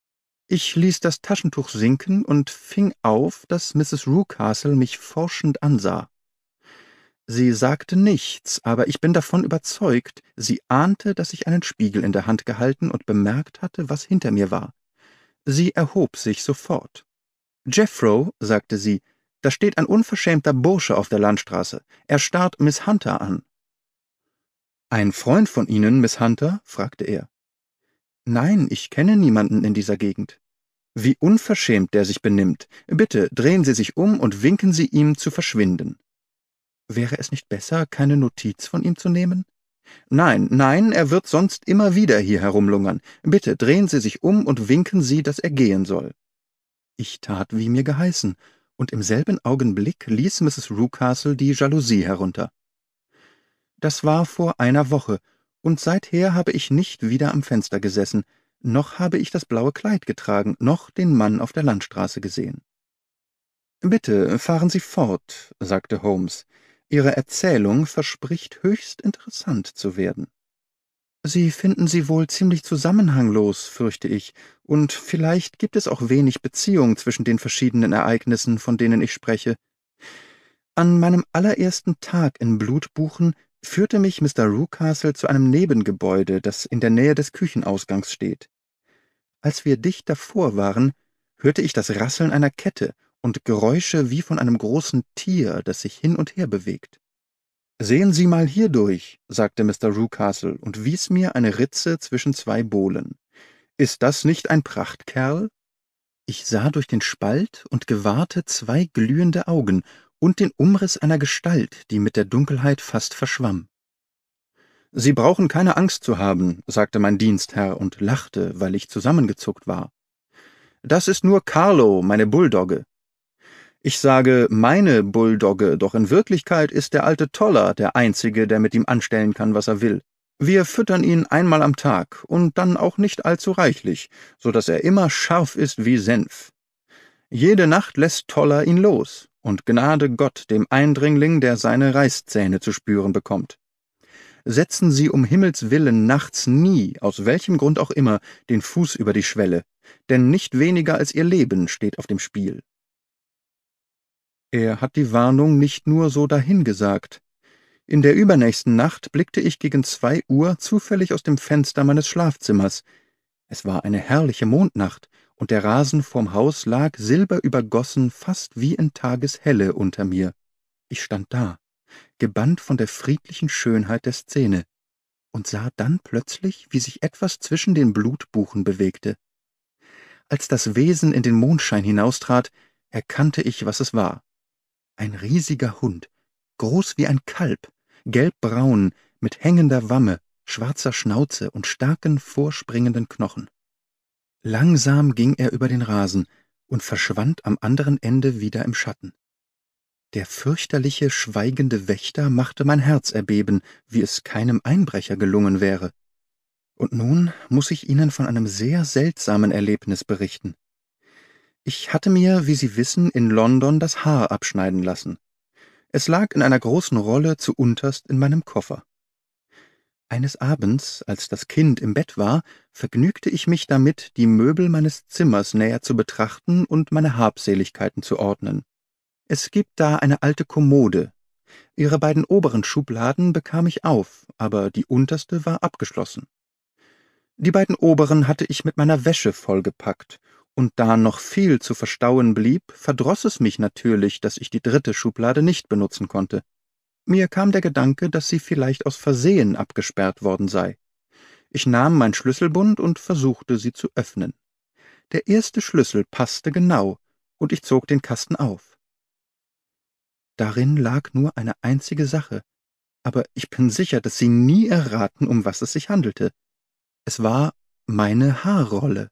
Ich ließ das Taschentuch sinken und fing auf, dass Mrs. Rucastle mich forschend ansah. Sie sagte nichts, aber ich bin davon überzeugt, sie ahnte, dass ich einen Spiegel in der Hand gehalten und bemerkt hatte, was hinter mir war. Sie erhob sich sofort. Jeffro, sagte sie, da steht ein unverschämter Bursche auf der Landstraße. Er starrt Miss Hunter an. Ein Freund von Ihnen, Miss Hunter? fragte er. Nein, ich kenne niemanden in dieser Gegend. Wie unverschämt der sich benimmt. Bitte drehen Sie sich um und winken Sie ihm zu verschwinden. Wäre es nicht besser, keine Notiz von ihm zu nehmen? Nein, nein, er wird sonst immer wieder hier herumlungern. Bitte drehen Sie sich um und winken Sie, dass er gehen soll. Ich tat, wie mir geheißen, und im selben Augenblick ließ Mrs. Rucastle die Jalousie herunter. Das war vor einer Woche, und seither habe ich nicht wieder am Fenster gesessen, noch habe ich das blaue Kleid getragen, noch den Mann auf der Landstraße gesehen. »Bitte fahren Sie fort«, sagte Holmes. Ihre Erzählung verspricht höchst interessant zu werden. Sie finden sie wohl ziemlich zusammenhanglos, fürchte ich, und vielleicht gibt es auch wenig Beziehung zwischen den verschiedenen Ereignissen, von denen ich spreche. An meinem allerersten Tag in Blutbuchen führte mich Mr. Rucastle zu einem Nebengebäude, das in der Nähe des Küchenausgangs steht. Als wir dicht davor waren, hörte ich das Rasseln einer Kette und Geräusche wie von einem großen Tier, das sich hin und her bewegt. Sehen Sie mal hierdurch, sagte Mr. Rucastle und wies mir eine Ritze zwischen zwei Bohlen. Ist das nicht ein Prachtkerl? Ich sah durch den Spalt und gewahrte zwei glühende Augen und den Umriss einer Gestalt, die mit der Dunkelheit fast verschwamm. Sie brauchen keine Angst zu haben, sagte mein Dienstherr und lachte, weil ich zusammengezuckt war. Das ist nur Carlo, meine Bulldogge. Ich sage meine Bulldogge, doch in Wirklichkeit ist der alte Toller der Einzige, der mit ihm anstellen kann, was er will. Wir füttern ihn einmal am Tag und dann auch nicht allzu reichlich, so dass er immer scharf ist wie Senf. Jede Nacht lässt Toller ihn los, und Gnade Gott dem Eindringling, der seine Reißzähne zu spüren bekommt. Setzen Sie um Himmels willen nachts nie, aus welchem Grund auch immer, den Fuß über die Schwelle, denn nicht weniger als Ihr Leben steht auf dem Spiel. Er hat die Warnung nicht nur so dahingesagt. In der übernächsten Nacht blickte ich gegen zwei Uhr zufällig aus dem Fenster meines Schlafzimmers. Es war eine herrliche Mondnacht, und der Rasen vorm Haus lag silberübergossen fast wie in Tageshelle unter mir. Ich stand da, gebannt von der friedlichen Schönheit der Szene, und sah dann plötzlich, wie sich etwas zwischen den Blutbuchen bewegte. Als das Wesen in den Mondschein hinaustrat, erkannte ich, was es war. Ein riesiger Hund, groß wie ein Kalb, gelbbraun, mit hängender Wamme, schwarzer Schnauze und starken, vorspringenden Knochen. Langsam ging er über den Rasen und verschwand am anderen Ende wieder im Schatten. Der fürchterliche, schweigende Wächter machte mein Herz erbeben, wie es keinem Einbrecher gelungen wäre. Und nun muss ich Ihnen von einem sehr seltsamen Erlebnis berichten. Ich hatte mir, wie Sie wissen, in London das Haar abschneiden lassen. Es lag in einer großen Rolle zu unterst in meinem Koffer. Eines Abends, als das Kind im Bett war, vergnügte ich mich damit, die Möbel meines Zimmers näher zu betrachten und meine Habseligkeiten zu ordnen. Es gibt da eine alte Kommode. Ihre beiden oberen Schubladen bekam ich auf, aber die unterste war abgeschlossen. Die beiden oberen hatte ich mit meiner Wäsche vollgepackt und da noch viel zu verstauen blieb, verdroß es mich natürlich, dass ich die dritte Schublade nicht benutzen konnte. Mir kam der Gedanke, dass sie vielleicht aus Versehen abgesperrt worden sei. Ich nahm mein Schlüsselbund und versuchte, sie zu öffnen. Der erste Schlüssel passte genau, und ich zog den Kasten auf. Darin lag nur eine einzige Sache, aber ich bin sicher, dass Sie nie erraten, um was es sich handelte. Es war meine Haarrolle.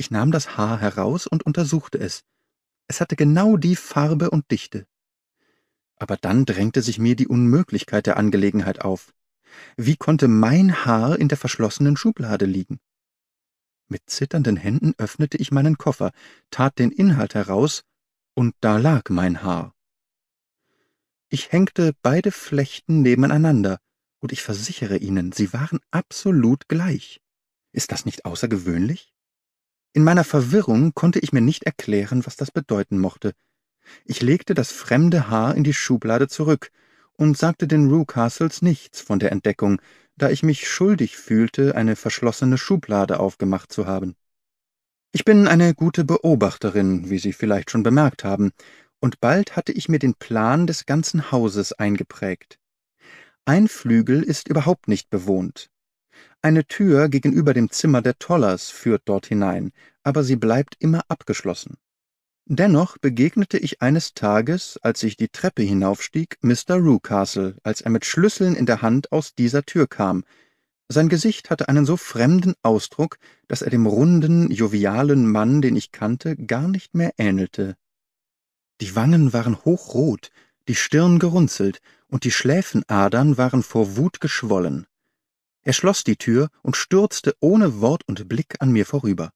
Ich nahm das Haar heraus und untersuchte es. Es hatte genau die Farbe und Dichte. Aber dann drängte sich mir die Unmöglichkeit der Angelegenheit auf. Wie konnte mein Haar in der verschlossenen Schublade liegen? Mit zitternden Händen öffnete ich meinen Koffer, tat den Inhalt heraus, und da lag mein Haar. Ich hängte beide Flechten nebeneinander, und ich versichere Ihnen, sie waren absolut gleich. Ist das nicht außergewöhnlich? In meiner Verwirrung konnte ich mir nicht erklären, was das bedeuten mochte. Ich legte das fremde Haar in die Schublade zurück und sagte den Rucastles nichts von der Entdeckung, da ich mich schuldig fühlte, eine verschlossene Schublade aufgemacht zu haben. Ich bin eine gute Beobachterin, wie Sie vielleicht schon bemerkt haben, und bald hatte ich mir den Plan des ganzen Hauses eingeprägt. Ein Flügel ist überhaupt nicht bewohnt, eine Tür gegenüber dem Zimmer der Tollers führt dort hinein, aber sie bleibt immer abgeschlossen. Dennoch begegnete ich eines Tages, als ich die Treppe hinaufstieg, Mr. Rucastle, als er mit Schlüsseln in der Hand aus dieser Tür kam. Sein Gesicht hatte einen so fremden Ausdruck, dass er dem runden, jovialen Mann, den ich kannte, gar nicht mehr ähnelte. Die Wangen waren hochrot, die Stirn gerunzelt und die Schläfenadern waren vor Wut geschwollen. Er schloss die Tür und stürzte ohne Wort und Blick an mir vorüber.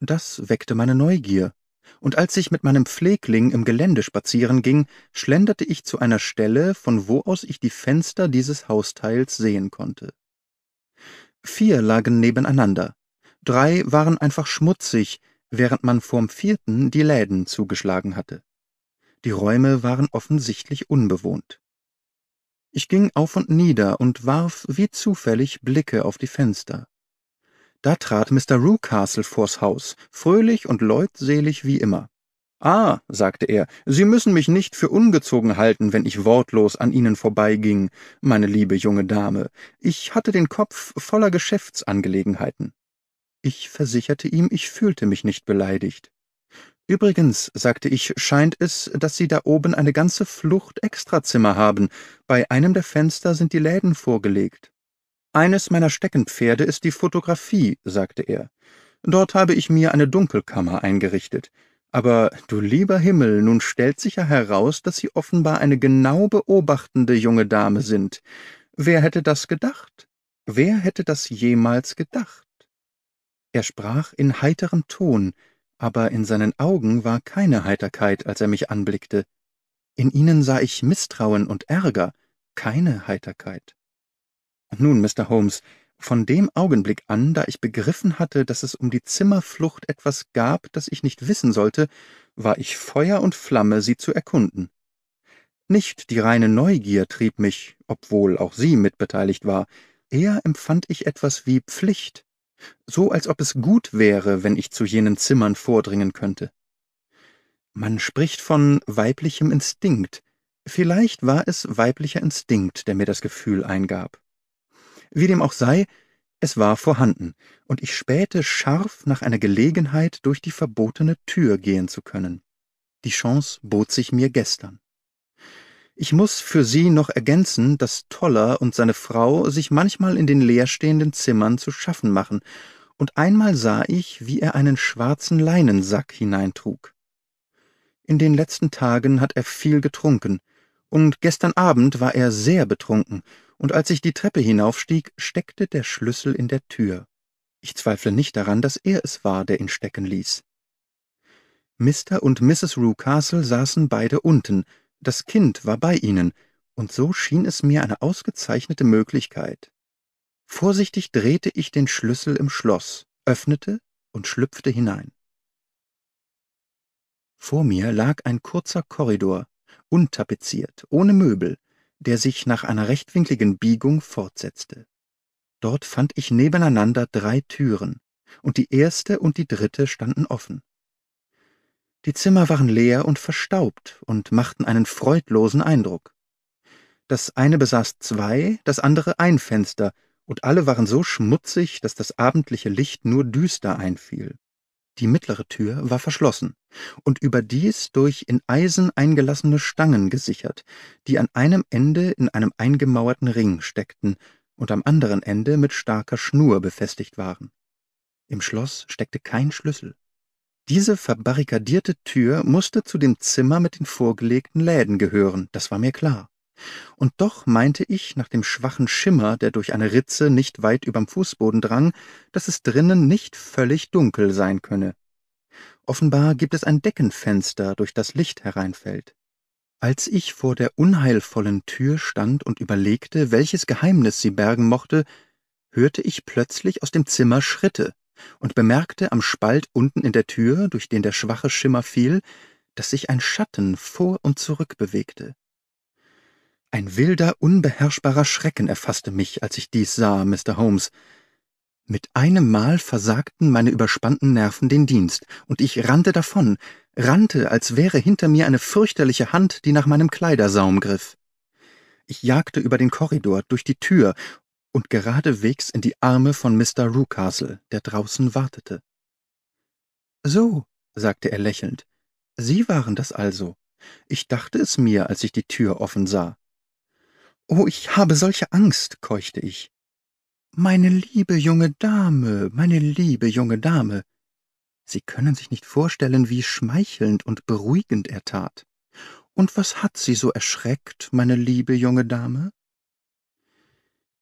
Das weckte meine Neugier, und als ich mit meinem Pflegling im Gelände spazieren ging, schlenderte ich zu einer Stelle, von wo aus ich die Fenster dieses Hausteils sehen konnte. Vier lagen nebeneinander, drei waren einfach schmutzig, während man vorm vierten die Läden zugeschlagen hatte. Die Räume waren offensichtlich unbewohnt. Ich ging auf und nieder und warf wie zufällig Blicke auf die Fenster. Da trat Mr. Rucastle vors Haus, fröhlich und leutselig wie immer. Ah, sagte er, Sie müssen mich nicht für ungezogen halten, wenn ich wortlos an Ihnen vorbeiging, meine liebe junge Dame. Ich hatte den Kopf voller Geschäftsangelegenheiten. Ich versicherte ihm, ich fühlte mich nicht beleidigt. Übrigens, sagte ich, scheint es, dass Sie da oben eine ganze Flucht Extrazimmer haben. Bei einem der Fenster sind die Läden vorgelegt. Eines meiner Steckenpferde ist die Fotografie, sagte er. Dort habe ich mir eine Dunkelkammer eingerichtet. Aber du lieber Himmel, nun stellt sich ja heraus, dass Sie offenbar eine genau beobachtende junge Dame sind. Wer hätte das gedacht? Wer hätte das jemals gedacht? Er sprach in heiterem Ton, aber in seinen Augen war keine Heiterkeit, als er mich anblickte. In ihnen sah ich Misstrauen und Ärger, keine Heiterkeit. Nun, Mr. Holmes, von dem Augenblick an, da ich begriffen hatte, dass es um die Zimmerflucht etwas gab, das ich nicht wissen sollte, war ich Feuer und Flamme, sie zu erkunden. Nicht die reine Neugier trieb mich, obwohl auch sie mitbeteiligt war, eher empfand ich etwas wie Pflicht, so als ob es gut wäre, wenn ich zu jenen Zimmern vordringen könnte. Man spricht von weiblichem Instinkt. Vielleicht war es weiblicher Instinkt, der mir das Gefühl eingab. Wie dem auch sei, es war vorhanden, und ich spähte scharf nach einer Gelegenheit, durch die verbotene Tür gehen zu können. Die Chance bot sich mir gestern. Ich muss für Sie noch ergänzen, dass Toller und seine Frau sich manchmal in den leerstehenden Zimmern zu schaffen machen, und einmal sah ich, wie er einen schwarzen Leinensack hineintrug. In den letzten Tagen hat er viel getrunken, und gestern Abend war er sehr betrunken, und als ich die Treppe hinaufstieg, steckte der Schlüssel in der Tür. Ich zweifle nicht daran, dass er es war, der ihn stecken ließ. Mr. und Mrs. Rucastle saßen beide unten, das Kind war bei ihnen, und so schien es mir eine ausgezeichnete Möglichkeit. Vorsichtig drehte ich den Schlüssel im Schloss, öffnete und schlüpfte hinein. Vor mir lag ein kurzer Korridor, untapeziert, ohne Möbel, der sich nach einer rechtwinkligen Biegung fortsetzte. Dort fand ich nebeneinander drei Türen, und die erste und die dritte standen offen. Die Zimmer waren leer und verstaubt und machten einen freudlosen Eindruck. Das eine besaß zwei, das andere ein Fenster, und alle waren so schmutzig, dass das abendliche Licht nur düster einfiel. Die mittlere Tür war verschlossen und überdies durch in Eisen eingelassene Stangen gesichert, die an einem Ende in einem eingemauerten Ring steckten und am anderen Ende mit starker Schnur befestigt waren. Im Schloss steckte kein Schlüssel. Diese verbarrikadierte Tür musste zu dem Zimmer mit den vorgelegten Läden gehören, das war mir klar. Und doch meinte ich nach dem schwachen Schimmer, der durch eine Ritze nicht weit überm Fußboden drang, dass es drinnen nicht völlig dunkel sein könne. Offenbar gibt es ein Deckenfenster, durch das Licht hereinfällt. Als ich vor der unheilvollen Tür stand und überlegte, welches Geheimnis sie bergen mochte, hörte ich plötzlich aus dem Zimmer Schritte und bemerkte am Spalt unten in der Tür, durch den der schwache Schimmer fiel, dass sich ein Schatten vor und zurück bewegte. Ein wilder, unbeherrschbarer Schrecken erfasste mich, als ich dies sah, Mr. Holmes. Mit einem Mal versagten meine überspannten Nerven den Dienst, und ich rannte davon, rannte, als wäre hinter mir eine fürchterliche Hand, die nach meinem Kleidersaum griff. Ich jagte über den Korridor, durch die Tür und geradewegs in die Arme von Mr. Rucastle, der draußen wartete. So, sagte er lächelnd, Sie waren das also. Ich dachte es mir, als ich die Tür offen sah. Oh, ich habe solche Angst, keuchte ich. Meine liebe junge Dame, meine liebe junge Dame. Sie können sich nicht vorstellen, wie schmeichelnd und beruhigend er tat. Und was hat Sie so erschreckt, meine liebe junge Dame?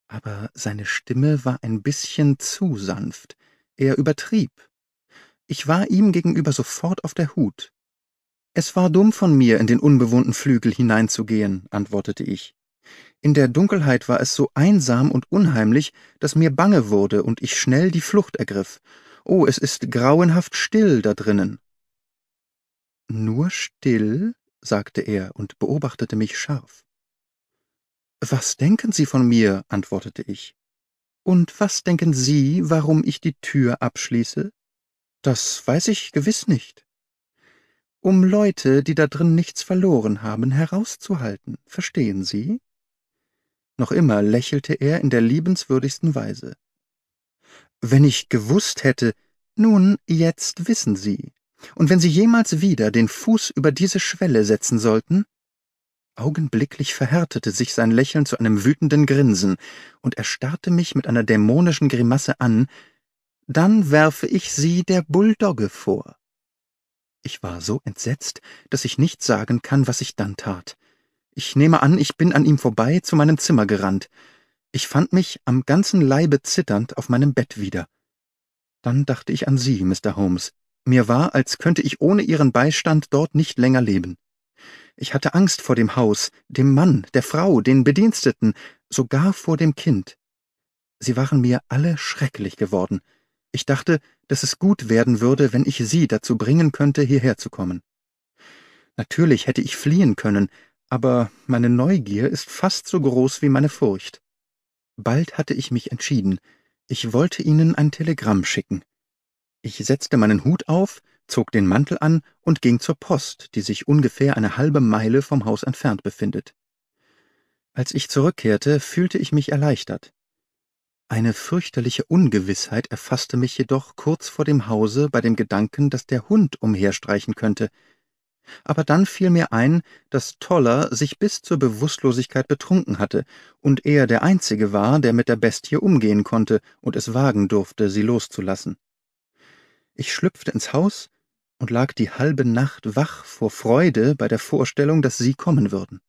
aber seine Stimme war ein bisschen zu sanft, er übertrieb. Ich war ihm gegenüber sofort auf der Hut. Es war dumm von mir, in den unbewohnten Flügel hineinzugehen, antwortete ich. In der Dunkelheit war es so einsam und unheimlich, dass mir bange wurde und ich schnell die Flucht ergriff. Oh, es ist grauenhaft still da drinnen. Nur still? sagte er und beobachtete mich scharf. Was denken Sie von mir? antwortete ich. Und was denken Sie, warum ich die Tür abschließe? Das weiß ich gewiss nicht. Um Leute, die da drin nichts verloren haben, herauszuhalten, verstehen Sie? Noch immer lächelte er in der liebenswürdigsten Weise. Wenn ich gewusst hätte, nun, jetzt wissen Sie. Und wenn Sie jemals wieder den Fuß über diese Schwelle setzen sollten, Augenblicklich verhärtete sich sein Lächeln zu einem wütenden Grinsen, und er starrte mich mit einer dämonischen Grimasse an, dann werfe ich Sie der Bulldogge vor. Ich war so entsetzt, dass ich nicht sagen kann, was ich dann tat. Ich nehme an, ich bin an ihm vorbei zu meinem Zimmer gerannt. Ich fand mich am ganzen Leibe zitternd auf meinem Bett wieder. Dann dachte ich an Sie, Mr. Holmes. Mir war, als könnte ich ohne Ihren Beistand dort nicht länger leben. Ich hatte Angst vor dem Haus, dem Mann, der Frau, den Bediensteten, sogar vor dem Kind. Sie waren mir alle schrecklich geworden. Ich dachte, dass es gut werden würde, wenn ich sie dazu bringen könnte, hierher zu kommen. Natürlich hätte ich fliehen können, aber meine Neugier ist fast so groß wie meine Furcht. Bald hatte ich mich entschieden. Ich wollte ihnen ein Telegramm schicken. Ich setzte meinen Hut auf, zog den Mantel an und ging zur Post, die sich ungefähr eine halbe Meile vom Haus entfernt befindet. Als ich zurückkehrte, fühlte ich mich erleichtert. Eine fürchterliche Ungewissheit erfasste mich jedoch kurz vor dem Hause bei dem Gedanken, dass der Hund umherstreichen könnte. Aber dann fiel mir ein, dass Toller sich bis zur Bewusstlosigkeit betrunken hatte und er der Einzige war, der mit der Bestie umgehen konnte und es wagen durfte, sie loszulassen. Ich schlüpfte ins Haus und lag die halbe Nacht wach vor Freude bei der Vorstellung, dass Sie kommen würden.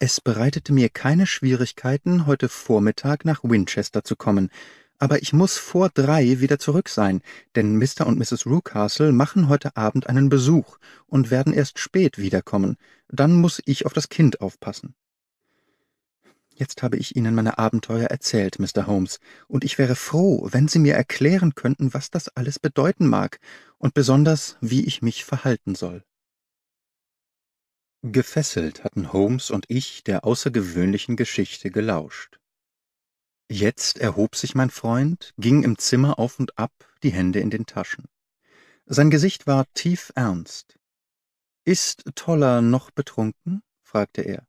Es bereitete mir keine Schwierigkeiten, heute Vormittag nach Winchester zu kommen, aber ich muß vor drei wieder zurück sein, denn Mr. und Mrs. Rucastle machen heute Abend einen Besuch und werden erst spät wiederkommen, dann muß ich auf das Kind aufpassen. Jetzt habe ich Ihnen meine Abenteuer erzählt, Mr. Holmes, und ich wäre froh, wenn Sie mir erklären könnten, was das alles bedeuten mag und besonders, wie ich mich verhalten soll. Gefesselt hatten Holmes und ich der außergewöhnlichen Geschichte gelauscht. Jetzt erhob sich mein Freund, ging im Zimmer auf und ab, die Hände in den Taschen. Sein Gesicht war tief ernst. Ist Toller noch betrunken? fragte er.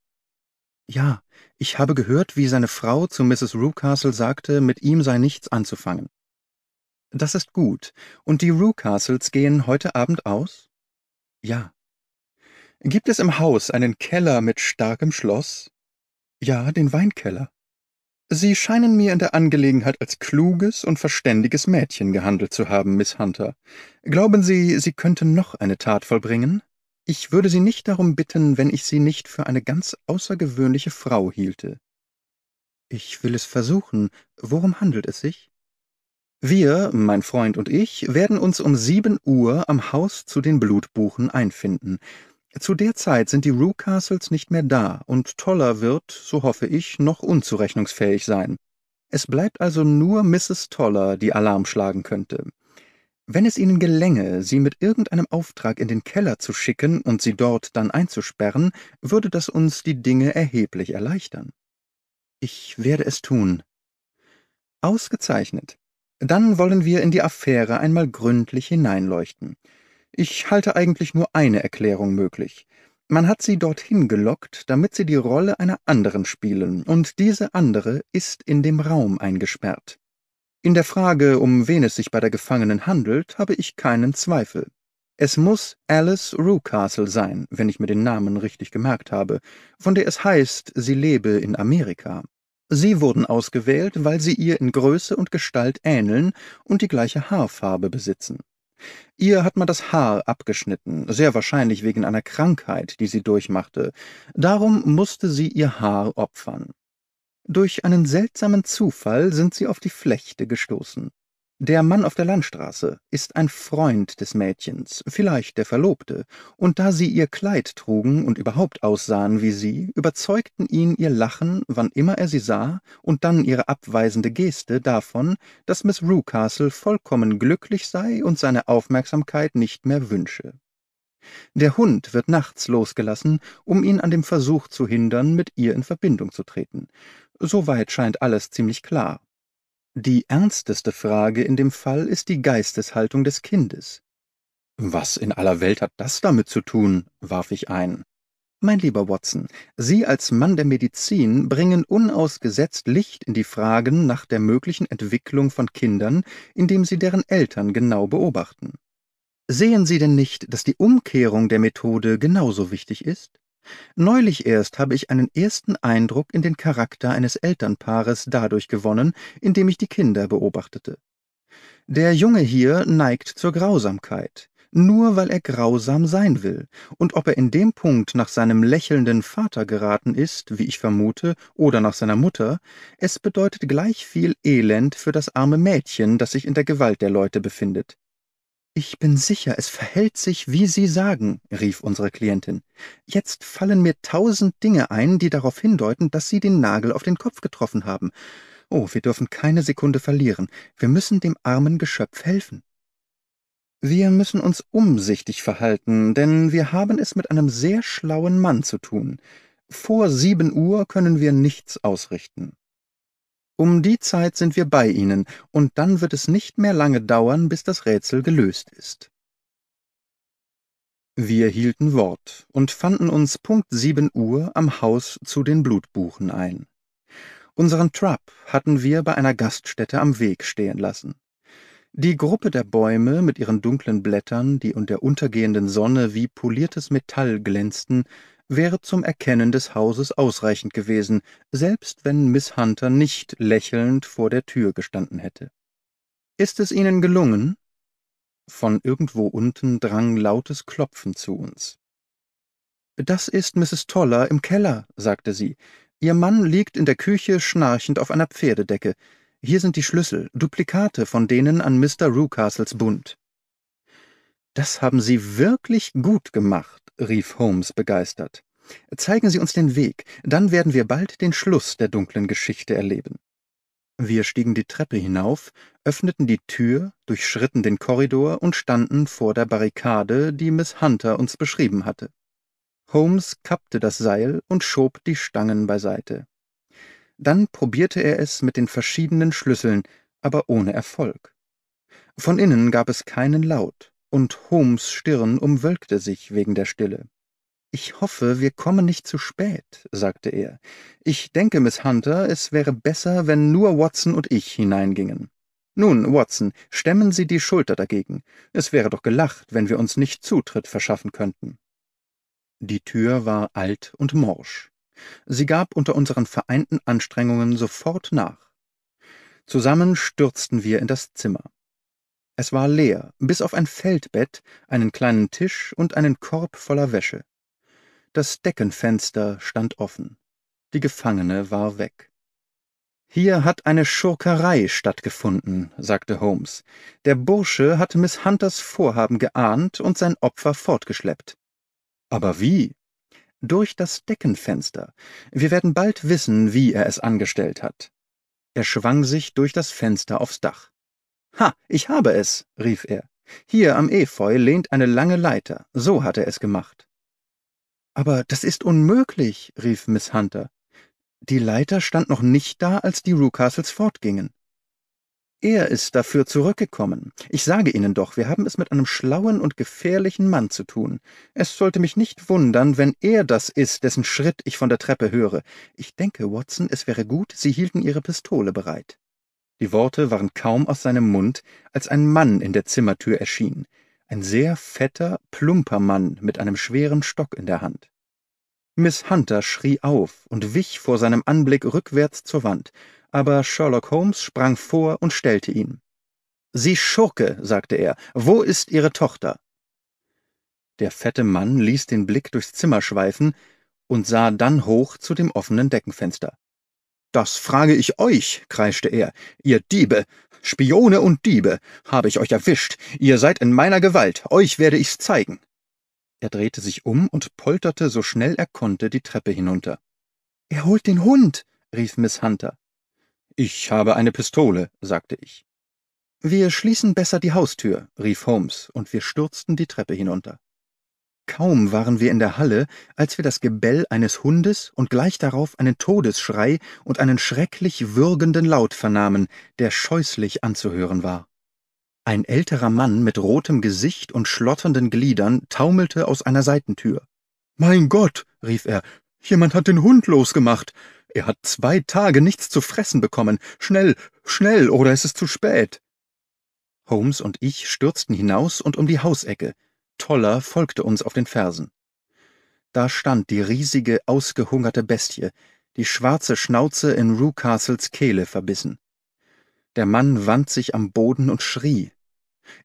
Ja, ich habe gehört, wie seine Frau zu Mrs. Rucastle sagte, mit ihm sei nichts anzufangen. Das ist gut. Und die Rucastles gehen heute Abend aus? Ja. Gibt es im Haus einen Keller mit starkem Schloss? Ja, den Weinkeller. Sie scheinen mir in der Angelegenheit als kluges und verständiges Mädchen gehandelt zu haben, Miss Hunter. Glauben Sie, Sie könnten noch eine Tat vollbringen? Ich würde Sie nicht darum bitten, wenn ich Sie nicht für eine ganz außergewöhnliche Frau hielte. Ich will es versuchen. Worum handelt es sich? Wir, mein Freund und ich, werden uns um sieben Uhr am Haus zu den Blutbuchen einfinden. Zu der Zeit sind die Rucastles nicht mehr da, und Toller wird, so hoffe ich, noch unzurechnungsfähig sein. Es bleibt also nur Mrs. Toller, die Alarm schlagen könnte. Wenn es ihnen gelänge, sie mit irgendeinem Auftrag in den Keller zu schicken und sie dort dann einzusperren, würde das uns die Dinge erheblich erleichtern. Ich werde es tun. Ausgezeichnet. Dann wollen wir in die Affäre einmal gründlich hineinleuchten. Ich halte eigentlich nur eine Erklärung möglich. Man hat sie dorthin gelockt, damit sie die Rolle einer anderen spielen, und diese andere ist in dem Raum eingesperrt. In der Frage, um wen es sich bei der Gefangenen handelt, habe ich keinen Zweifel. Es muss Alice Rucastle sein, wenn ich mir den Namen richtig gemerkt habe, von der es heißt, sie lebe in Amerika. Sie wurden ausgewählt, weil sie ihr in Größe und Gestalt ähneln und die gleiche Haarfarbe besitzen. Ihr hat man das Haar abgeschnitten, sehr wahrscheinlich wegen einer Krankheit, die sie durchmachte. Darum musste sie ihr Haar opfern. Durch einen seltsamen Zufall sind sie auf die Flechte gestoßen. Der Mann auf der Landstraße ist ein Freund des Mädchens, vielleicht der Verlobte, und da sie ihr Kleid trugen und überhaupt aussahen wie sie, überzeugten ihn ihr Lachen, wann immer er sie sah, und dann ihre abweisende Geste davon, dass Miss Rucastle vollkommen glücklich sei und seine Aufmerksamkeit nicht mehr wünsche. Der Hund wird nachts losgelassen, um ihn an dem Versuch zu hindern, mit ihr in Verbindung zu treten. Soweit scheint alles ziemlich klar. Die ernsteste Frage in dem Fall ist die Geisteshaltung des Kindes. Was in aller Welt hat das damit zu tun? warf ich ein. Mein lieber Watson, Sie als Mann der Medizin bringen unausgesetzt Licht in die Fragen nach der möglichen Entwicklung von Kindern, indem Sie deren Eltern genau beobachten. Sehen Sie denn nicht, dass die Umkehrung der Methode genauso wichtig ist? Neulich erst habe ich einen ersten Eindruck in den Charakter eines Elternpaares dadurch gewonnen, indem ich die Kinder beobachtete. Der Junge hier neigt zur Grausamkeit, nur weil er grausam sein will, und ob er in dem Punkt nach seinem lächelnden Vater geraten ist, wie ich vermute, oder nach seiner Mutter, es bedeutet gleich viel Elend für das arme Mädchen, das sich in der Gewalt der Leute befindet. Ich bin sicher, es verhält sich, wie Sie sagen, rief unsere Klientin. Jetzt fallen mir tausend Dinge ein, die darauf hindeuten, dass Sie den Nagel auf den Kopf getroffen haben. Oh, wir dürfen keine Sekunde verlieren. Wir müssen dem armen Geschöpf helfen. Wir müssen uns umsichtig verhalten, denn wir haben es mit einem sehr schlauen Mann zu tun. Vor sieben Uhr können wir nichts ausrichten. Um die Zeit sind wir bei Ihnen, und dann wird es nicht mehr lange dauern, bis das Rätsel gelöst ist. Wir hielten Wort und fanden uns Punkt sieben Uhr am Haus zu den Blutbuchen ein. Unseren Trap hatten wir bei einer Gaststätte am Weg stehen lassen. Die Gruppe der Bäume mit ihren dunklen Blättern, die unter untergehenden Sonne wie poliertes Metall glänzten, wäre zum Erkennen des Hauses ausreichend gewesen, selbst wenn Miss Hunter nicht lächelnd vor der Tür gestanden hätte. »Ist es Ihnen gelungen?« Von irgendwo unten drang lautes Klopfen zu uns. »Das ist Mrs. Toller im Keller«, sagte sie. »Ihr Mann liegt in der Küche schnarchend auf einer Pferdedecke. Hier sind die Schlüssel, Duplikate von denen an Mr. Rucastles Bund.« das haben Sie wirklich gut gemacht, rief Holmes begeistert. Zeigen Sie uns den Weg, dann werden wir bald den Schluss der dunklen Geschichte erleben. Wir stiegen die Treppe hinauf, öffneten die Tür, durchschritten den Korridor und standen vor der Barrikade, die Miss Hunter uns beschrieben hatte. Holmes kappte das Seil und schob die Stangen beiseite. Dann probierte er es mit den verschiedenen Schlüsseln, aber ohne Erfolg. Von innen gab es keinen Laut und Holmes Stirn umwölkte sich wegen der Stille. Ich hoffe, wir kommen nicht zu spät, sagte er. Ich denke, Miss Hunter, es wäre besser, wenn nur Watson und ich hineingingen. Nun, Watson, stemmen Sie die Schulter dagegen. Es wäre doch gelacht, wenn wir uns nicht Zutritt verschaffen könnten. Die Tür war alt und morsch. Sie gab unter unseren vereinten Anstrengungen sofort nach. Zusammen stürzten wir in das Zimmer. Es war leer, bis auf ein Feldbett, einen kleinen Tisch und einen Korb voller Wäsche. Das Deckenfenster stand offen. Die Gefangene war weg. Hier hat eine Schurkerei stattgefunden, sagte Holmes. Der Bursche hat Miss Hunters Vorhaben geahnt und sein Opfer fortgeschleppt. Aber wie? Durch das Deckenfenster. Wir werden bald wissen, wie er es angestellt hat. Er schwang sich durch das Fenster aufs Dach. Ha, ich habe es, rief er. Hier am Efeu lehnt eine lange Leiter, so hat er es gemacht. Aber das ist unmöglich, rief Miss Hunter. Die Leiter stand noch nicht da, als die Rucastles fortgingen. Er ist dafür zurückgekommen. Ich sage Ihnen doch, wir haben es mit einem schlauen und gefährlichen Mann zu tun. Es sollte mich nicht wundern, wenn er das ist, dessen Schritt ich von der Treppe höre. Ich denke, Watson, es wäre gut, Sie hielten Ihre Pistole bereit. Die Worte waren kaum aus seinem Mund, als ein Mann in der Zimmertür erschien, ein sehr fetter, plumper Mann mit einem schweren Stock in der Hand. Miss Hunter schrie auf und wich vor seinem Anblick rückwärts zur Wand, aber Sherlock Holmes sprang vor und stellte ihn. Sie Schurke, sagte er, wo ist Ihre Tochter? Der fette Mann ließ den Blick durchs Zimmer schweifen und sah dann hoch zu dem offenen Deckenfenster. Das frage ich euch, kreischte er, ihr Diebe, Spione und Diebe, habe ich euch erwischt, ihr seid in meiner Gewalt, euch werde ich's zeigen. Er drehte sich um und polterte so schnell er konnte die Treppe hinunter. Er holt den Hund, rief Miss Hunter. Ich habe eine Pistole, sagte ich. Wir schließen besser die Haustür, rief Holmes, und wir stürzten die Treppe hinunter. Kaum waren wir in der Halle, als wir das Gebell eines Hundes und gleich darauf einen Todesschrei und einen schrecklich würgenden Laut vernahmen, der scheußlich anzuhören war. Ein älterer Mann mit rotem Gesicht und schlotternden Gliedern taumelte aus einer Seitentür. Mein Gott, rief er, jemand hat den Hund losgemacht. Er hat zwei Tage nichts zu fressen bekommen. Schnell, schnell, oder es ist zu spät. Holmes und ich stürzten hinaus und um die Hausecke, Toller folgte uns auf den Fersen. Da stand die riesige, ausgehungerte Bestie, die schwarze Schnauze in Rucastles Kehle verbissen. Der Mann wand sich am Boden und schrie.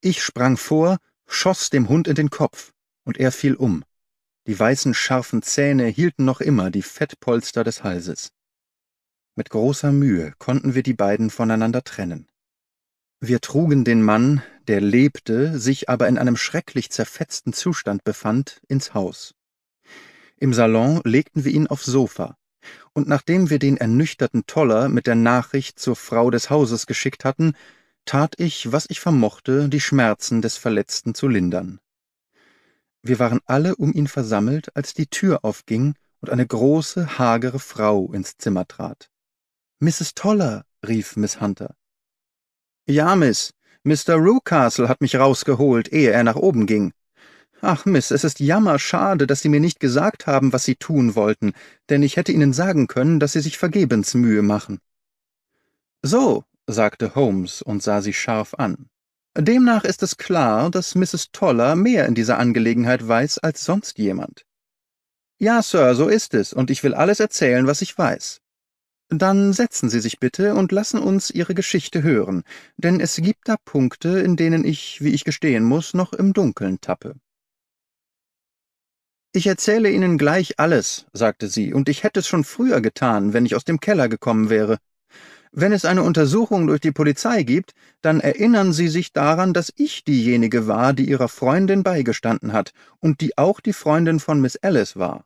Ich sprang vor, schoss dem Hund in den Kopf, und er fiel um. Die weißen, scharfen Zähne hielten noch immer die Fettpolster des Halses. Mit großer Mühe konnten wir die beiden voneinander trennen. Wir trugen den Mann, der lebte, sich aber in einem schrecklich zerfetzten Zustand befand, ins Haus. Im Salon legten wir ihn aufs Sofa, und nachdem wir den ernüchterten Toller mit der Nachricht zur Frau des Hauses geschickt hatten, tat ich, was ich vermochte, die Schmerzen des Verletzten zu lindern. Wir waren alle um ihn versammelt, als die Tür aufging und eine große, hagere Frau ins Zimmer trat. Mrs. Toller, rief Miss Hunter, ja, Miss. Mr. Rucastle hat mich rausgeholt, ehe er nach oben ging. Ach, Miss, es ist jammerschade, dass Sie mir nicht gesagt haben, was Sie tun wollten, denn ich hätte Ihnen sagen können, dass Sie sich vergebens Mühe machen. So, sagte Holmes und sah sie scharf an. Demnach ist es klar, dass Mrs. Toller mehr in dieser Angelegenheit weiß als sonst jemand. Ja, Sir, so ist es, und ich will alles erzählen, was ich weiß. Dann setzen Sie sich bitte und lassen uns Ihre Geschichte hören, denn es gibt da Punkte, in denen ich, wie ich gestehen muß, noch im Dunkeln tappe. »Ich erzähle Ihnen gleich alles«, sagte sie, »und ich hätte es schon früher getan, wenn ich aus dem Keller gekommen wäre. Wenn es eine Untersuchung durch die Polizei gibt, dann erinnern Sie sich daran, dass ich diejenige war, die Ihrer Freundin beigestanden hat und die auch die Freundin von Miss Alice war.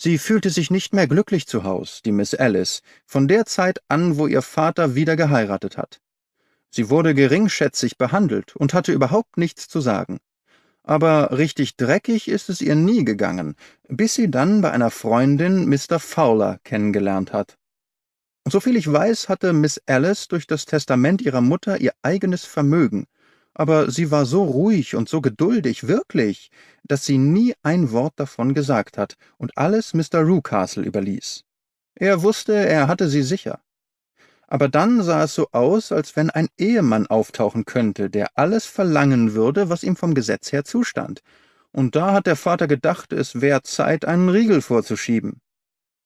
Sie fühlte sich nicht mehr glücklich zu Haus, die Miss Alice, von der Zeit an, wo ihr Vater wieder geheiratet hat. Sie wurde geringschätzig behandelt und hatte überhaupt nichts zu sagen. Aber richtig dreckig ist es ihr nie gegangen, bis sie dann bei einer Freundin Mr. Fowler kennengelernt hat. Soviel ich weiß, hatte Miss Alice durch das Testament ihrer Mutter ihr eigenes Vermögen, aber sie war so ruhig und so geduldig, wirklich, dass sie nie ein Wort davon gesagt hat und alles Mr. Rucastle überließ. Er wusste, er hatte sie sicher. Aber dann sah es so aus, als wenn ein Ehemann auftauchen könnte, der alles verlangen würde, was ihm vom Gesetz her zustand. Und da hat der Vater gedacht, es wäre Zeit, einen Riegel vorzuschieben.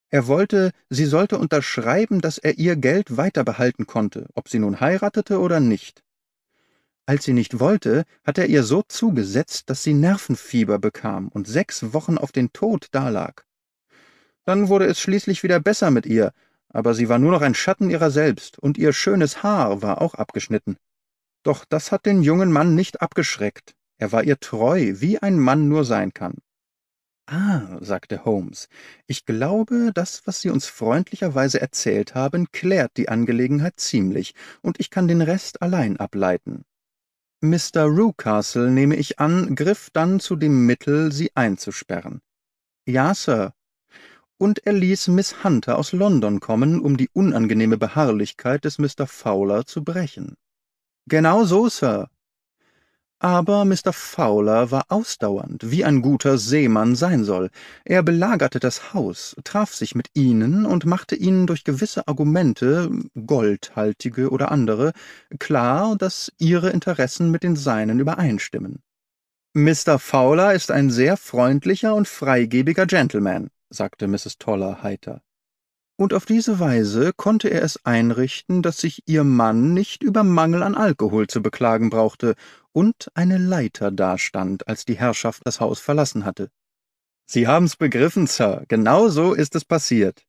Er wollte, sie sollte unterschreiben, dass er ihr Geld weiterbehalten konnte, ob sie nun heiratete oder nicht. Als sie nicht wollte, hat er ihr so zugesetzt, dass sie Nervenfieber bekam und sechs Wochen auf den Tod dalag. Dann wurde es schließlich wieder besser mit ihr, aber sie war nur noch ein Schatten ihrer selbst, und ihr schönes Haar war auch abgeschnitten. Doch das hat den jungen Mann nicht abgeschreckt. Er war ihr treu, wie ein Mann nur sein kann. Ah, sagte Holmes, ich glaube, das, was Sie uns freundlicherweise erzählt haben, klärt die Angelegenheit ziemlich, und ich kann den Rest allein ableiten. Mr. Rucastle, nehme ich an, griff dann zu dem Mittel, sie einzusperren. Ja, Sir. Und er ließ Miss Hunter aus London kommen, um die unangenehme Beharrlichkeit des Mr. Fowler zu brechen. Genau so, Sir. Aber Mr. Fowler war ausdauernd, wie ein guter Seemann sein soll. Er belagerte das Haus, traf sich mit ihnen und machte ihnen durch gewisse Argumente, goldhaltige oder andere, klar, dass ihre Interessen mit den seinen übereinstimmen. »Mr. Fowler ist ein sehr freundlicher und freigebiger Gentleman«, sagte Mrs. Toller heiter und auf diese Weise konnte er es einrichten, dass sich ihr Mann nicht über Mangel an Alkohol zu beklagen brauchte und eine Leiter dastand, als die Herrschaft das Haus verlassen hatte. Sie haben's begriffen, Sir. Genau so ist es passiert.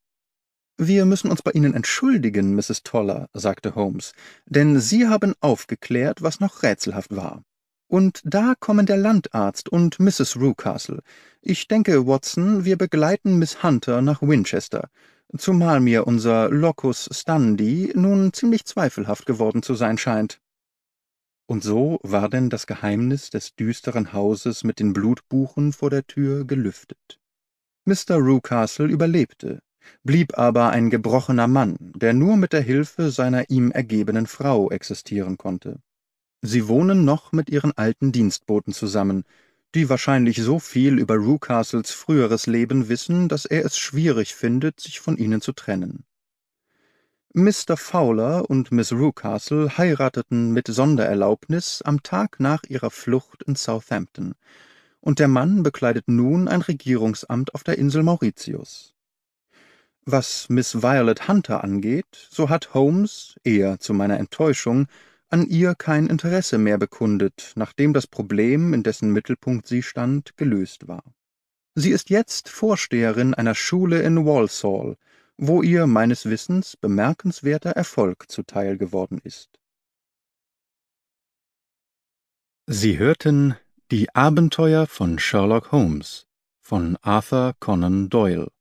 Wir müssen uns bei Ihnen entschuldigen, Mrs. Toller, sagte Holmes, denn Sie haben aufgeklärt, was noch rätselhaft war. Und da kommen der Landarzt und Mrs. Rucastle. Ich denke, Watson, wir begleiten Miss Hunter nach Winchester zumal mir unser Locus Standi nun ziemlich zweifelhaft geworden zu sein scheint. Und so war denn das Geheimnis des düsteren Hauses mit den Blutbuchen vor der Tür gelüftet. Mr. Rucastle überlebte, blieb aber ein gebrochener Mann, der nur mit der Hilfe seiner ihm ergebenen Frau existieren konnte. Sie wohnen noch mit ihren alten Dienstboten zusammen, die wahrscheinlich so viel über Rucastles früheres Leben wissen, dass er es schwierig findet, sich von ihnen zu trennen. Mr. Fowler und Miss Rucastle heirateten mit Sondererlaubnis am Tag nach ihrer Flucht in Southampton, und der Mann bekleidet nun ein Regierungsamt auf der Insel Mauritius. Was Miss Violet Hunter angeht, so hat Holmes, eher zu meiner Enttäuschung, an ihr kein Interesse mehr bekundet, nachdem das Problem, in dessen Mittelpunkt sie stand, gelöst war. Sie ist jetzt Vorsteherin einer Schule in Walsall, wo ihr meines Wissens bemerkenswerter Erfolg zuteil geworden ist. Sie hörten Die Abenteuer von Sherlock Holmes von Arthur Conan Doyle.